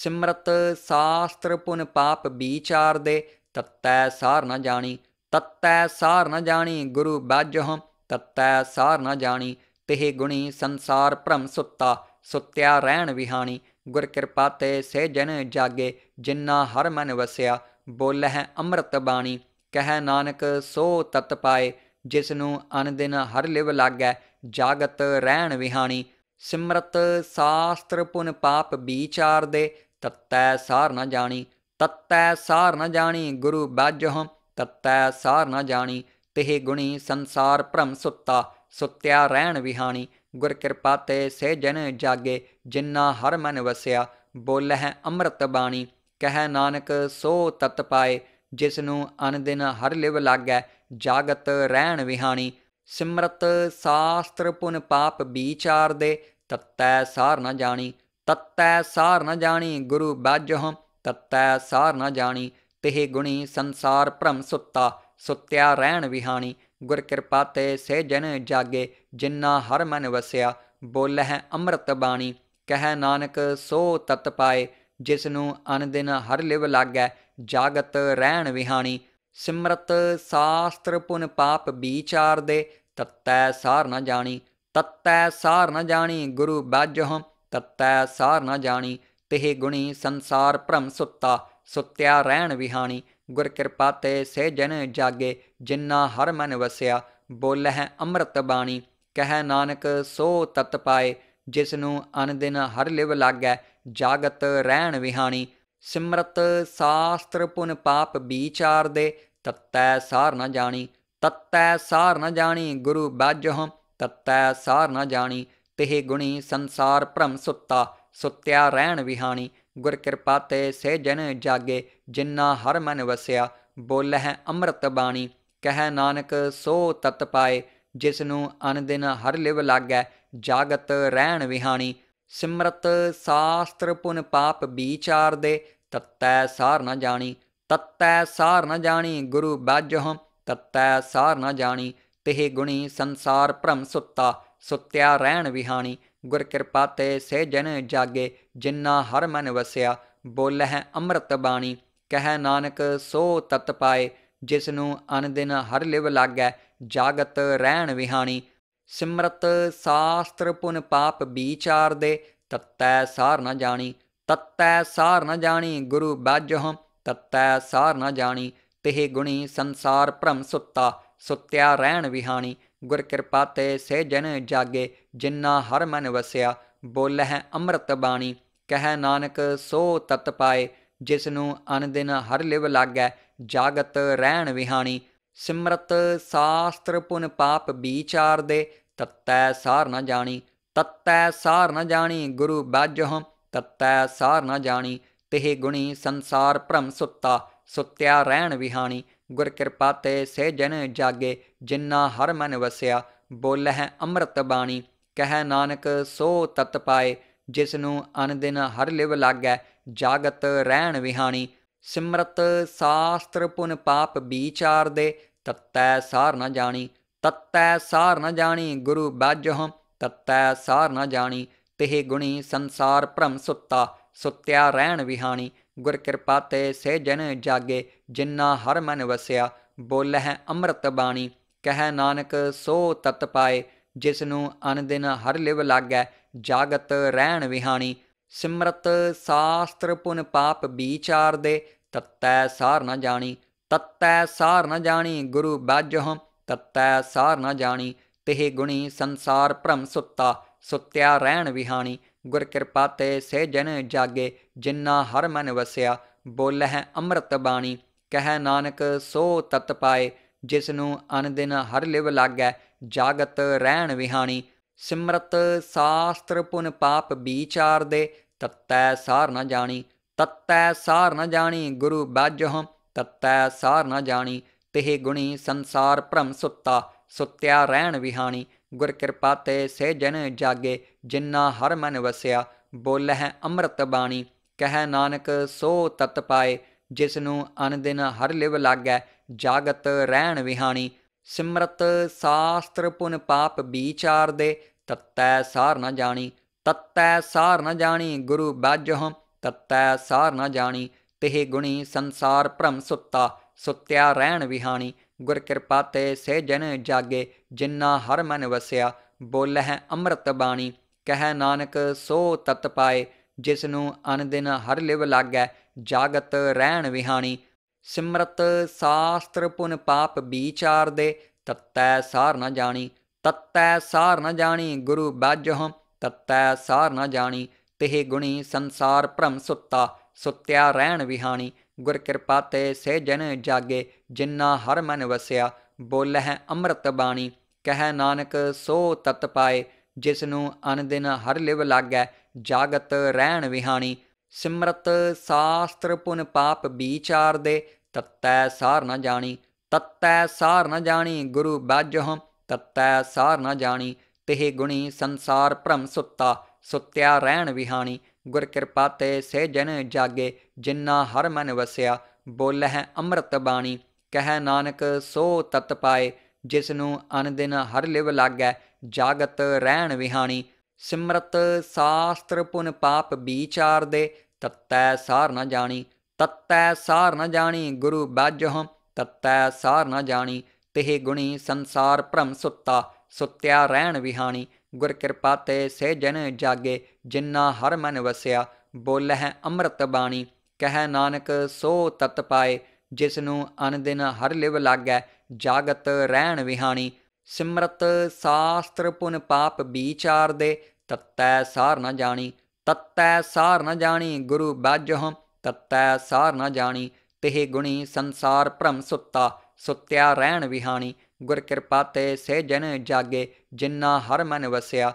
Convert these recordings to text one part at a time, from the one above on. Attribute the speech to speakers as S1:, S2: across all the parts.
S1: ਸਿਮਰਤ ਸਾਸਤਰ ਪੁਨ ਪਾਪ ਵਿਚਾਰ ਦੇ ਤਤੈ ਸਾਰ ਨ ਜਾਣੀ ਤਤੈ ਸਾਰ ਨ ਜਾਣੀ ਗੁਰੂ ਬਾਜਹੁ ਤਤੈ ਸਾਰ ਨ ਜਾਣੀ ਤਿਹ ਗੁਣੀ ਸੰਸਾਰ ਭ੍ਰਮ ਸੁੱਤਾ ਸੁੱਤਿਆ ਰਹਿਣ ਵਿਹਾਣੀ ਗੁਰ ਕਿਰਪਾ ਤੇ ਸੇ ਜਨ ਜਾਗੇ ਜਿਨ੍ਹਾਂ ਹਰ ਮਨ ਵਸਿਆ ਬੋਲਹਿ ਅੰਮ੍ਰਿਤ ਬਾਣੀ ਕਹਿ ਨਾਨਕ ਸੋ ਤਤ ਪਾਏ ਜਿਸ ਨੂੰ ਅਨ ਦਿਨ ਹਰ ਲਿਵ ਲਾਗੈ ਜਾਗਤ ਰਹਿਣ ਵਿਹਾਣੀ ਸਿਮਰਤ ਸਾਸਤਰ ਪੁਨ ਪਾਪ ਵਿਚਾਰ ਦੇ ਤਤੈ ਸਾਰ ਨ ਜਾਣੀ ਤਤੈ ਸਾਰ ਨ ਜਾਣੀ ਗੁਰੂ ਬਾਜਹੁ ਤਤੈ ਸਾਰ ਨ ਜਾਣੀ ਤਿਹ ਗੁਣੀ ਸੰਸਾਰ ਭ੍ਰਮ ਸੁੱਤਾ ਸੁੱਤਿਆ ਰਹਿਣ ਵਿਹਾਣੀ ਗੁਰ ਕਿਰਪਾ ਤੇ ਸੇ ਜਨ ਜਾਗੇ ਜਿਨ੍ਹਾਂ ਹਰ ਮਨ ਵਸਿਆ ਬੋਲਹਿ ਅੰਮ੍ਰਿਤ ਬਾਣੀ ਕਹਿ ਨਾਨਕ ਸੋ ਤਤ ਪਾਏ ਜਿਸ ਨੂੰ ਅਨ ਦਿਨ ਹਰ ਲਿਵ ਲਾਗੈ ਜਾਗਤ ਰਹਿਣ ਵਿਹਾਣੀ ਸਿਮਰਤ ਸਾਸਤਰ ਪੁਨ ਪਾਪ ਵਿਚਾਰ ਦੇ ਤਤੈ ਸਾਰ ਨ ਜਾਣੀ ਤਤੈ ਸਾਰ ਨ ਜਾਣੀ ਗੁਰੂ ਬਾਜਹੁ ਤਤੈ ਸਾਰ ਨ ਜਾਣੀ ਤਿਹ ਗੁਣੀ ਸੰਸਾਰ ਭ੍ਰਮ ਸੁੱਤਾ ਸੁੱਤਿਆ ਰਹਿਣ ਵਿਹਾਣੀ ਗੁਰ ਕਿਰਪਾ ਤੇ ਸੇ ਜਨ ਜਾਗੇ ਜਿਨ੍ਹਾਂ ਹਰ ਮਨ ਵਸਿਆ ਬੋਲਹਿ ਅੰਮ੍ਰਿਤ ਬਾਣੀ ਕਹਿ ਨਾਨਕ ਸੋ ਤਤ ਪਾਏ ਜਿਸ ਨੂੰ ਅਨ ਦਿਨ ਹਰ ਲਿਵ ਲਾਗੈ ਜਾਗਤ ਰਹਿਣ ਵਿਹਾਣੀ ਸਿਮਰਤ ਸਾਸਤ੍ਰ ਪੁਨ ਪਾਪ ਵਿਚਾਰ ਦੇ ਤਤੈ ਸਾਰ ਨ ਜਾਣੀ ਤਤੈ ਸਾਰ ਨ ਜਾਣੀ ਗੁਰੂ ਬਾਜਹ ਤਤੈ ਸਾਰ ਨ ਜਾਣੀ ਤਿਹ ਗੁਣੀ ਸੰਸਾਰ ਭ੍ਰਮ ਸੁੱਤਾ ਸੁੱਤਿਆ ਰਹਿਣ ਵਿਹਾਣੀ ਗੁਰ ਕਿਰਪਾ ਤੇ ਸੇ ਜਨ ਜਾਗੇ ਜਿਨ੍ਹਾਂ ਹਰ ਮਨ ਵਸਿਆ ਬੋਲਹਿ ਅੰਮ੍ਰਿਤ ਬਾਣੀ ਕਹਿ ਨਾਨਕ ਸੋ ਤਤ ਪਾਏ ਜਿਸ ਨੂੰ ਅਨ ਦਿਨ ਹਰ ਲਿਵ ਲਾਗੈ ਜਾਗਤ ਰਹਿਣ ਵਿਹਾਣੀ ਸਿਮਰਤ ਸਾਸਤ੍ਰ ਪੁਨ ਪਾਪ ਵਿਚਾਰ ਦੇ ਤਤੈ ਸਾਰ ਨ ਜਾਣੀ ਤਤੈ ਸਾਰ ਨ ਜਾਣੀ ਗੁਰੂ ਬਾਜਹ ਤਤੈ ਸਾਰ ਨਾ ਜਾਣੀ ਤਿਹ ਗੁਣੀ ਸੰਸਾਰ ਭ੍ਰਮ ਸੁੱਤਾ ਸੁੱਤਿਆ ਰਹਿਣ ਵਿਹਾਣੀ ਗੁਰ ਕਿਰਪਾ ਤੇ ਸੇ ਜਨ ਜਾਗੇ ਜਿਨ੍ਹਾਂ ਹਰ ਮਨ ਵਸਿਆ ਬੋਲਹਿ ਅੰਮ੍ਰਿਤ ਬਾਣੀ ਕਹਿ ਨਾਨਕ ਸੋ ਤਤ ਪਾਏ ਜਿਸ ਨੂੰ ਅਨ ਦਿਨ ਹਰ ਲਿਵ ਲਾਗੈ ਜਾਗਤ ਰਹਿਣ ਵਿਹਾਣੀ ਸਿਮਰਤ ਸਾਸਤਰ ਪੁਨ ਪਾਪ ਵਿਚਾਰ ਦੇ ਤਤੈ ਸਾਰ ਨ ਜਾਣੀ ਤਤੈ ਸਾਰ ਨ ਜਾਣੀ ਗੁਰੂ ਬਾਜਹੁ ਤਤੈ ਸਾਰ ਨ ਜਾਣੀ ਤਿਹ ਗੁਣੀ ਸੰਸਾਰ ਭ੍ਰਮ ਸੁੱਤਾ ਸੁੱਤਿਆ ਰਹਿਣ ਵਿਹਾਣੀ ਗੁਰ ਕਿਰਪਾ ਤੇ ਸੇ ਜਨ ਜਾਗੇ ਜਿੰਨਾ ਹਰ ਮਨ ਵਸਿਆ ਬੋਲਹਿ ਅੰਮ੍ਰਿਤ ਬਾਣੀ ਕਹਿ ਨਾਨਕ ਸੋ ਤਤ ਪਾਏ ਜਿਸ ਨੂੰ ਅਨ ਦਿਨ ਹਰ ਲਿਵ ਲਾਗੈ ਜਾਗਤ ਰਹਿਣ ਵਿਹਾਣੀ ਸਿਮਰਤ ਸਾਸਤ੍ਰ ਪੁਨ ਪਾਪ ਵਿਚਾਰ ਦੇ ਤਤੈ ਸਾਰ ਨ ਜਾਣੀ ਤਤੈ ਸਾਰ ਨ ਜਾਣੀ ਗੁਰੂ ਬਾਜਹੁ ਤਤੈ ਸਾਰ ਨ ਜਾਣੀ ਤਿਹ ਗੁਣੀ ਸੰਸਾਰ ਭ੍ਰਮ ਸੁੱਤਾ ਸੁੱਤਿਆ ਰਹਿਣ ਵਿਹਾਣੀ ਗੁਰ ਕਿਰਪਾ ਤੇ ਸੇ ਜਨ ਜਾਗੇ ਜਿੰਨਾ ਹਰ ਮਨ ਵਸਿਆ ਬੋਲਹਿ ਅੰਮ੍ਰਿਤ ਬਾਣੀ ਕਹੈ ਨਾਨਕ ਸੋ ਤਤ ਪਾਏ ਜਿਸ ਨੂੰ ਅਨ ਦਿਨ ਹਰ ਲਿਵ ਲਾਗੈ ਜਾਗਤ ਰਹਿਣ ਵਿਹਾਣੀ ਸਿਮਰਤ ਸਾਸਤ੍ਰ ਪੁਨ ਪਾਪ ਵਿਚਾਰ ਦੇ ਤਤੈ ਸਾਰ ਨ ਜਾਣੀ ਤਤੈ ਸਾਰ ਨ ਜਾਣੀ ਗੁਰੂ ਬਾਜਹੁ ਤਤੈ ਸਾਰ ਨ ਜਾਣੀ ਤਿਹ ਗੁਣੀ ਸੰਸਾਰ ਭ੍ਰਮ ਸੁੱਤਾ ਸੁੱਤਿਆ ਰਹਿਣ ਵਿਹਾਣੀ ਗੁਰ ਕਿਰਪਾ ਤੇ ਸੇ ਜਨ ਜਾਗੇ ਜਿੰਨਾ ਹਰ ਮਨ ਵਸਿਆ ਬੋਲਹਿ ਅੰਮ੍ਰਿਤ ਬਾਣੀ ਕਹਿ ਨਾਨਕ ਸੋ ਤਤ ਪਾਏ ਜਿਸ ਨੂੰ ਅਨ ਦਿਨ ਹਰ ਲਿਵ ਲਾਗੈ ਜਾਗਤ ਰਹਿਣ ਵਿਹਾਣੀ ਸਿਮਰਤ ਸਾਸਤ੍ਰ ਪੁਨ ਪਾਪ ਵਿਚਾਰ ਦੇ ਤਤੈ ਸਾਰ ਨ ਜਾਣੀ ਤਤੈ ਸਾਰ ਨ ਜਾਣੀ ਗੁਰੂ ਬਾਜਹ ਤਤੈ ਸਾਰ ਨ ਜਾਣੀ ਤਿਹ ਗੁਣੀ ਸੰਸਾਰ ਭ੍ਰਮ ਸੁੱਤਾ ਸੁੱਤਿਆ ਰਹਿਣ ਵਿਹਾਣੀ ਗੁਰ ਕਿਰਪਾ ਤੇ ਸੇ ਜਨ ਜਾਗੇ ਜਿੰਨਾ ਹਰ ਮਨ ਵਸਿਆ ਬੋਲਹਿ ਅੰਮ੍ਰਿਤ ਬਾਣੀ ਕਹਿ ਨਾਨਕ ਸੋ ਤਤ ਪਾਏ ਜਿਸ ਨੂੰ ਅਨ ਦਿਨ ਹਰ ਲਿਵ ਲਾਗੈ ਜਾਗਤ ਰਹਿਣ ਵਿਹਾਣੀ ਸਿਮਰਤ ਸਾਸਤ੍ਰ ਪੁਨ ਪਾਪ ਵਿਚਾਰ ਦੇ ਤਤੈ ਸਾਰ ਨ ਜਾਣੀ ਤਤੈ ਸਾਰ ਨ ਜਾਣੀ ਗੁਰੂ ਬਾਜਹੁ ਤਤੈ ਸਾਰ ਨ ਜਾਣੀ ਤਿਹ ਗੁਣੀ ਸੰਸਾਰ ਭ੍ਰਮ ਸੁੱਤਾ ਸੁੱਤਿਆ ਰਹਿਣ ਵਿਹਾਣੀ ਗੁਰ ਕਿਰਪਾ ਤੇ ਸੇ ਜਨ ਜਾਗੇ ਜਿੰਨਾ ਹਰ ਮਨ ਵਸਿਆ ਬੋਲਹਿ ਅੰਮ੍ਰਿਤ ਬਾਣੀ ਕਹਿ ਨਾਨਕ ਸੋ ਤਤ ਪਾਏ ਜਿਸ ਨੂੰ ਅਨ ਦਿਨ ਹਰ ਲਿਵ ਲਾਗੈ ਜਾਗਤ ਰਹਿਣ ਵਿਹਾਣੀ ਸਿਮਰਤ ਸਾਸਤਰ ਪੁਨ ਪਾਪ ਵਿਚਾਰ ਦੇ ਤਤੈ ਸਾਰ ਨ ਜਾਣੀ ਤਤੈ ਸਾਰ ਨ ਜਾਣੀ ਗੁਰੂ ਬਾਜਹੁ ਤਤੈ ਸਾਰ ਨ ਜਾਣੀ ਤਿਹ ਗੁਣੀ ਸੰਸਾਰ ਭ੍ਰਮ ਸੁੱਤਾ ਸੁੱਤਿਆ ਰਹਿਣ ਵਿਹਾਣੀ ਗੁਰ ਕਿਰਪਾ ਤੇ ਸੇ ਜਨ ਜਾਗੇ ਜਿਨ੍ਹਾਂ ਹਰ ਮਨ ਵਸਿਆ ਬੋਲਹਿ ਅੰਮ੍ਰਿਤ ਬਾਣੀ ਕਹਿ ਨਾਨਕ ਸੋ ਤਤ ਪਾਏ ਜਿਸ ਨੂੰ ਅਨ ਦਿਨ ਹਰ ਲਿਵ ਲਾਗੈ ਜਾਗਤ ਰਹਿਣ ਵਿਹਾਣੀ ਸਿਮਰਤ ਸਾਸਤ੍ਰ ਪੁਨ ਪਾਪ ਵਿਚਾਰ ਦੇ ਤਤੈ ਸਾਰ ਨ ਜਾਣੀ ਤਤੈ ਸਾਰ ਨ ਜਾਣੀ ਗੁਰੂ ਬਾਜਹੁ ਤਤੈ ਸਾਰ ਨ ਜਾਣੀ ਤਿਹ ਗੁਣੀ ਸੰਸਾਰ ਭ੍ਰਮ ਸੁੱਤਾ ਸੁੱਤਿਆ ਰਹਿਣ ਵਿਹਾਣੀ ਗੁਰ ਕਿਰਪਾ ਤੇ ਸੇ ਜਨ ਜਾਗੇ ਜਿੰਨਾ ਹਰ ਮਨ ਵਸਿਆ ਬੋਲਹਿ ਅੰਮ੍ਰਿਤ ਬਾਣੀ ਕਹ ਨਾਨਕ ਸੋ ਤਤ ਪਾਏ ਜਿਸ ਨੂੰ ਅਨ ਦਿਨ ਹਰ ਲਿਵ ਲਾਗੈ ਜਾਗਤ ਰਹਿਣ ਵਿਹਾਣੀ ਸਿਮਰਤ ਸਾਸਤ੍ਰ ਪੁਨ ਪਾਪ ਵਿਚਾਰ ਦੇ ਤਤੈ ਸਾਰ ਨ ਜਾਣੀ ਤਤੈ ਸਾਰ ਨ ਜਾਣੀ ਗੁਰੂ ਬਾਜਹੁ ਤਤੈ ਸਾਰ ਨ ਜਾਣੀ ਤਿਹ ਗੁਣੀ ਸੰਸਾਰ ਭ੍ਰਮ ਸੁੱਤਾ ਸੁੱਤਿਆ ਰਹਿਣ ਵਿਹਾਣੀ ਗੁਰ ਕਿਰਪਾ ਤੇ ਸੇ ਜਨ ਜਾਗੇ ਜਿੰਨਾ ਹਰ ਮਨ ਵਸਿਆ ਬੋਲਹਿ ਅੰਮ੍ਰਿਤ ਬਾਣੀ ਕਹਿ ਨਾਨਕ ਸੋ ਤਤ ਪਾਏ ਜਿਸ ਨੂੰ ਅਨ ਦਿਨ ਹਰ ਲਿਵ ਲਾਗੈ ਜਾਗਤ ਰਹਿਣ ਵਿਹਾਣੀ ਸਿਮਰਤ ਸਾਸਤਰ ਪੁਨ ਪਾਪ ਵਿਚਾਰ ਦੇ ਤਤੈ ਸਾਰ ਨ ਜਾਣੀ ਤਤੈ ਸਾਰ ਨ ਜਾਣੀ ਗੁਰੂ ਬਾਜਹੁ ਤਤੈ ਸਾਰ ਨ ਜਾਣੀ ਤਿਹ ਗੁਣੀ ਸੰਸਾਰ ਭ੍ਰਮ ਸੁੱਤਾ ਸੁੱਤਿਆ ਰਹਿਣ ਵਿਹਾਣੀ ਗੁਰ ਕਿਰਪਾ ਤੇ ਸੇ ਜਨ ਜਾਗੇ ਜਿੰਨਾ ਹਰ ਮਨ ਵਸਿਆ ਬੋਲਹਿ ਅੰਮ੍ਰਿਤ ਬਾਣੀ ਕਹਿ ਨਾਨਕ ਸੋ ਤਤ ਪਾਏ ਜਿਸ ਨੂੰ ਅਨ ਦਿਨ ਹਰ ਲਿਵ ਲਾਗੈ ਜਾਗਤ ਰਹਿਣ ਵਿਹਾਣੀ ਸਿਮਰਤ ਸਾਸਤ੍ਰ ਪੁਨ ਪਾਪ ਵਿਚਾਰ ਦੇ ਤਤੈ ਸਾਰ ਨ ਜਾਣੀ ਤਤੈ ਸਾਰ ਨ ਜਾਣੀ ਗੁਰੂ ਬਾਜਹੁ ਤਤੈ ਸਾਰ ਨ ਜਾਣੀ ਤਿਹ ਗੁਣੀ ਸੰਸਾਰ ਭ੍ਰਮ ਸੁੱਤਾ ਸੁੱਤਿਆ ਰਹਿਣ ਵਿਹਾਣੀ ਗੁਰ ਕਿਰਪਾ ਤੇ ਸੇ ਜਨ ਜਾਗੇ ਜਿੰਨਾ ਹਰ ਮਨ ਵਸਿਆ ਬੋਲਹਿ ਅੰਮ੍ਰਿਤ ਬਾਣੀ ਕਹਿ ਨਾਨਕ ਸੋ ਤਤ ਪਾਏ ਜਿਸ ਨੂੰ ਅਨ ਦਿਨ ਹਰ ਲਿਵ ਲਾਗੈ ਜਾਗਤ ਰਹਿਣ ਵਿਹਾਣੀ ਸਿਮਰਤ ਸਾਸਤ੍ਰ ਪੁਨ ਪਾਪ ਵਿਚਾਰ ਦੇ ਤਤੈ ਸਾਰ ਨ ਜਾਣੀ ਤਤੈ ਸਾਰ ਨ ਜਾਣੀ ਗੁਰੂ ਬਾਜਹੁ ਤਤੈ ਸਾਰ ਨ ਜਾਣੀ ਤਿਹ ਗੁਣੀ ਸੰਸਾਰ ਭ੍ਰਮ ਸੁੱਤਾ ਸੁੱਤਿਆ ਰਹਿਣ ਵਿਹਾਣੀ ਗੁਰ ਕਿਰਪਾ ਤੇ ਸੇ ਜਨ ਜਾਗੇ ਜਿੰਨਾ ਹਰ ਮਨ ਵਸਿਆ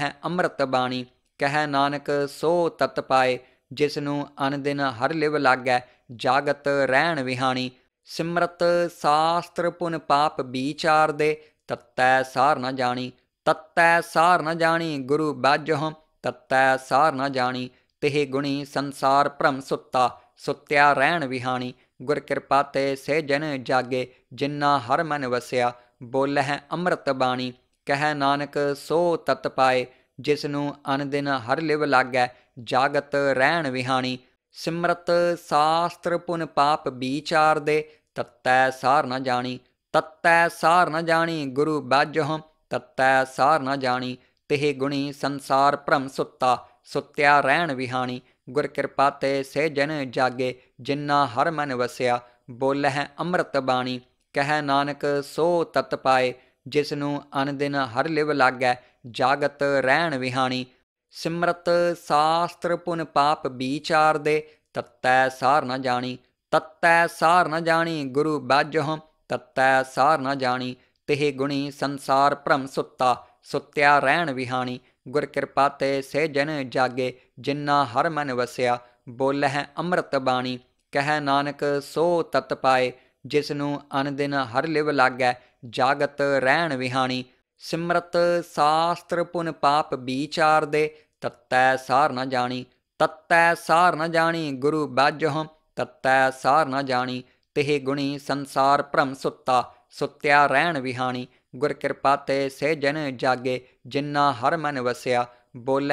S1: ਹੈ ਅੰਮ੍ਰਿਤ ਬਾਣੀ ਕਹਿ ਨਾਨਕ ਸੋ ਤਤ ਪਾਏ ਜਿਸ ਨੂੰ ਅਨ ਦਿਨ ਹਰ ਲਿਵ ਲਾਗੈ ਜਾਗਤ ਰਹਿਣ ਵਿਹਾਣੀ ਸਿਮਰਤ ਸਾਸਤ੍ਰ ਪੁਨ ਪਾਪ ਵਿਚਾਰ ਦੇ ਤਤੈ ਸਾਰ ਨ ਜਾਣੀ ਤਤੈ ਸਾਰ ਨ ਜਾਣੀ ਗੁਰੂ ਬਾਜਹ ਤਤੈ ਸਾਰ ਨ ਜਾਣੀ ਤਿਹ ਗੁਣੀ ਸੰਸਾਰ ਭ੍ਰਮ ਸੁੱਤਾ ਸੁੱਤਿਆ ਰਹਿਣ ਵਿਹਾਣੀ ਗੁਰ ਕਿਰਪਾ ਤੇ ਸੇ ਜਨ ਜਾਗੇ ਜਿਨ੍ਹਾਂ ਹਰ ਮਨ ਵਸਿਆ ਬੋਲਹਿ ਅੰਮ੍ਰਿਤ ਬਾਣੀ ਕਹਿ ਨਾਨਕ ਸੋ ਤਤ ਪਾਏ ਜਿਸ ਨੂੰ ਅਨ ਦਿਨ ਹਰ ਲਿਵ ਲਾਗੈ ਜਾਗਤ ਰਹਿਣ ਵਿਹਾਣੀ ਸਿਮਰਤ ਸਾਸਤਰ ਪੁਨ ਪਾਪ ਵਿਚਾਰ ਦੇ ਤਤੈ ਸਾਰ ਨ ਜਾਣੀ ਤਤੈ ਸਾਰ ਨ ਜਾਣੀ ਗੁਰੂ ਬਾਜਹੁ ਤਤੈ ਸਾਰ ਨ ਜਾਣੀ ਤਿਹ ਗੁਣੀ ਸੰਸਾਰ ਭ੍ਰਮ ਸੁੱਤਾ ਸੁੱਤਿਆ ਰਹਿਣ ਵਿਹਾਣੀ ਗੁਰ ਕਿਰਪਾ ਤੇ ਸੇ ਜਨ ਜਾਗੇ ਜਿਨ੍ਹਾਂ ਹਰ ਮਨ ਵਸਿਆ ਬੋਲਹਿ ਅੰਮ੍ਰਿਤ ਬਾਣੀ ਕਹਿ ਨਾਨਕ ਸੋ ਤਤ ਪਾਏ ਜਿਸ ਨੂੰ ਅਨ ਦਿਨ ਹਰ ਲਿਵ ਲਾਗੈ ਜਾਗਤ ਰਹਿਣ ਵਿਹਾਣੀ ਸਿਮਰਤ ਸਾਸਤ੍ਰ ਪੁਨ ਪਾਪ ਵਿਚਾਰ ਦੇ ਤਤੈ ਸਾਰ ਨ ਜਾਣੀ ਤਤੈ ਸਾਰ ਨ ਜਾਣੀ ਗੁਰੂ ਬਾਜਹੁ ਤਤੈ ਸਾਰ ਨ ਜਾਣੀ ਤਿਹ ਗੁਣੀ ਸੰਸਾਰ ਭ੍ਰਮ ਸੁੱਤਾ ਸੁੱਤਿਆ ਰਹਿਣ ਵਿਹਾਣੀ ਗੁਰ ਕਿਰਪਾ ਤੇ ਸੇ ਜਨ ਜਾਗੇ ਜਿੰਨਾ ਹਰ ਮਨ ਵਸਿਆ ਬੋਲਹਿ ਅੰਮ੍ਰਿਤ ਬਾਣੀ ਕਹਿ ਨਾਨਕ ਸੋ ਤਤ ਪਾਏ ਜਿਸ ਨੂੰ ਅਨ ਦਿਨ ਹਰ ਲਿਵ ਲਾਗੈ ਜਾਗਤ ਰਹਿਣ ਵਿਹਾਣੀ ਸਿਮਰਤ ਸਾਸਤਰ ਪੁਨ ਪਾਪ ਵਿਚਾਰ ਦੇ ਤਤੈ ਸਾਰ ਨ ਜਾਣੀ ਤਤੈ ਸਾਰ ਨ ਜਾਣੀ ਗੁਰੂ ਬਾਜਹੁ ਤਤੈ ਸਾਰ ਨ ਜਾਣੀ ਤਿਹ ਗੁਣੀ ਸੰਸਾਰ ਭ੍ਰਮ ਸੁੱਤਾ ਸੁੱਤਿਆ ਰਹਿਣ ਵਿਹਾਣੀ ਗੁਰ ਕਿਰਪਾ ਤੇ ਸੇ ਜਨ ਜਾਗੇ ਜਿੰਨਾ ਹਰ ਮਨ ਵਸਿਆ